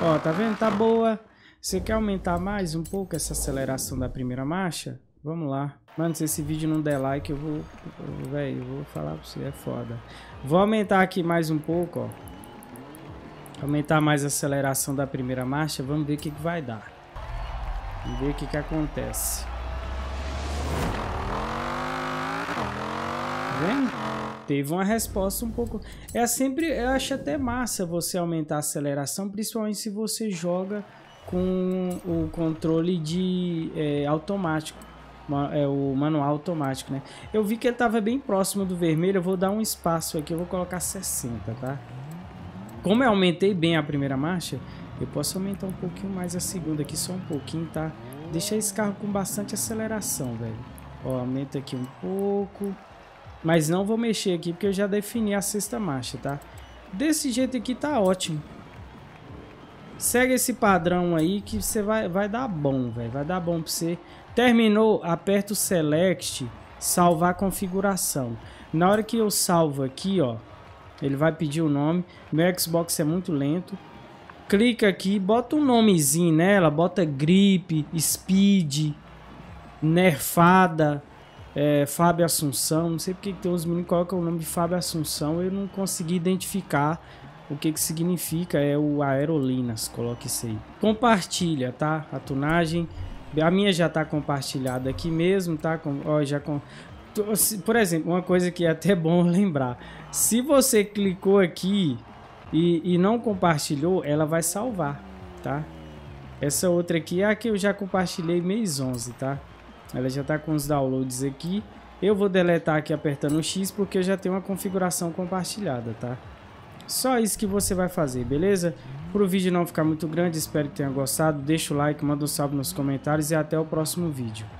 Ó, tá vendo? Tá boa. Você quer aumentar mais um pouco essa aceleração da primeira marcha? Vamos lá. Mano, se esse vídeo não der like, eu vou... Velho, eu vou falar pra você, é foda. Vou aumentar aqui mais um pouco, ó. Aumentar mais a aceleração da primeira marcha. Vamos ver o que, que vai dar. Vamos ver o que, que acontece. Tá vendo? teve uma resposta um pouco. É sempre, eu acho até massa você aumentar a aceleração, principalmente se você joga com o controle de é, automático, é o manual automático, né? Eu vi que ele tava bem próximo do vermelho, eu vou dar um espaço aqui, eu vou colocar 60, tá? Como eu aumentei bem a primeira marcha, eu posso aumentar um pouquinho mais a segunda aqui, só um pouquinho, tá? Deixar esse carro com bastante aceleração, velho. Ó, aumenta aqui um pouco. Mas não vou mexer aqui porque eu já defini a sexta marcha, tá? Desse jeito aqui tá ótimo. Segue esse padrão aí que você vai, vai dar bom, velho. Vai dar bom pra você. Terminou, aperta o Select, salvar configuração. Na hora que eu salvo aqui, ó, ele vai pedir o nome. Meu Xbox é muito lento. Clica aqui, bota um nomezinho nela, bota grip, speed, nerfada, é, Fábio Assunção, não sei porque tem uns meninos que colocam o nome de Fábio Assunção, eu não consegui identificar o que que significa, é o Aerolinas, coloque isso aí. Compartilha, tá? A tunagem, a minha já tá compartilhada aqui mesmo, tá? Com, ó, já com... Por exemplo, uma coisa que é até bom lembrar, se você clicou aqui e, e não compartilhou, ela vai salvar, tá? Essa outra aqui é a que eu já compartilhei mês 11, tá? Ela já está com os downloads aqui. Eu vou deletar aqui apertando o X porque eu já tenho uma configuração compartilhada, tá? Só isso que você vai fazer, beleza? Para o vídeo não ficar muito grande, espero que tenha gostado. Deixa o like, manda um salve nos comentários e até o próximo vídeo.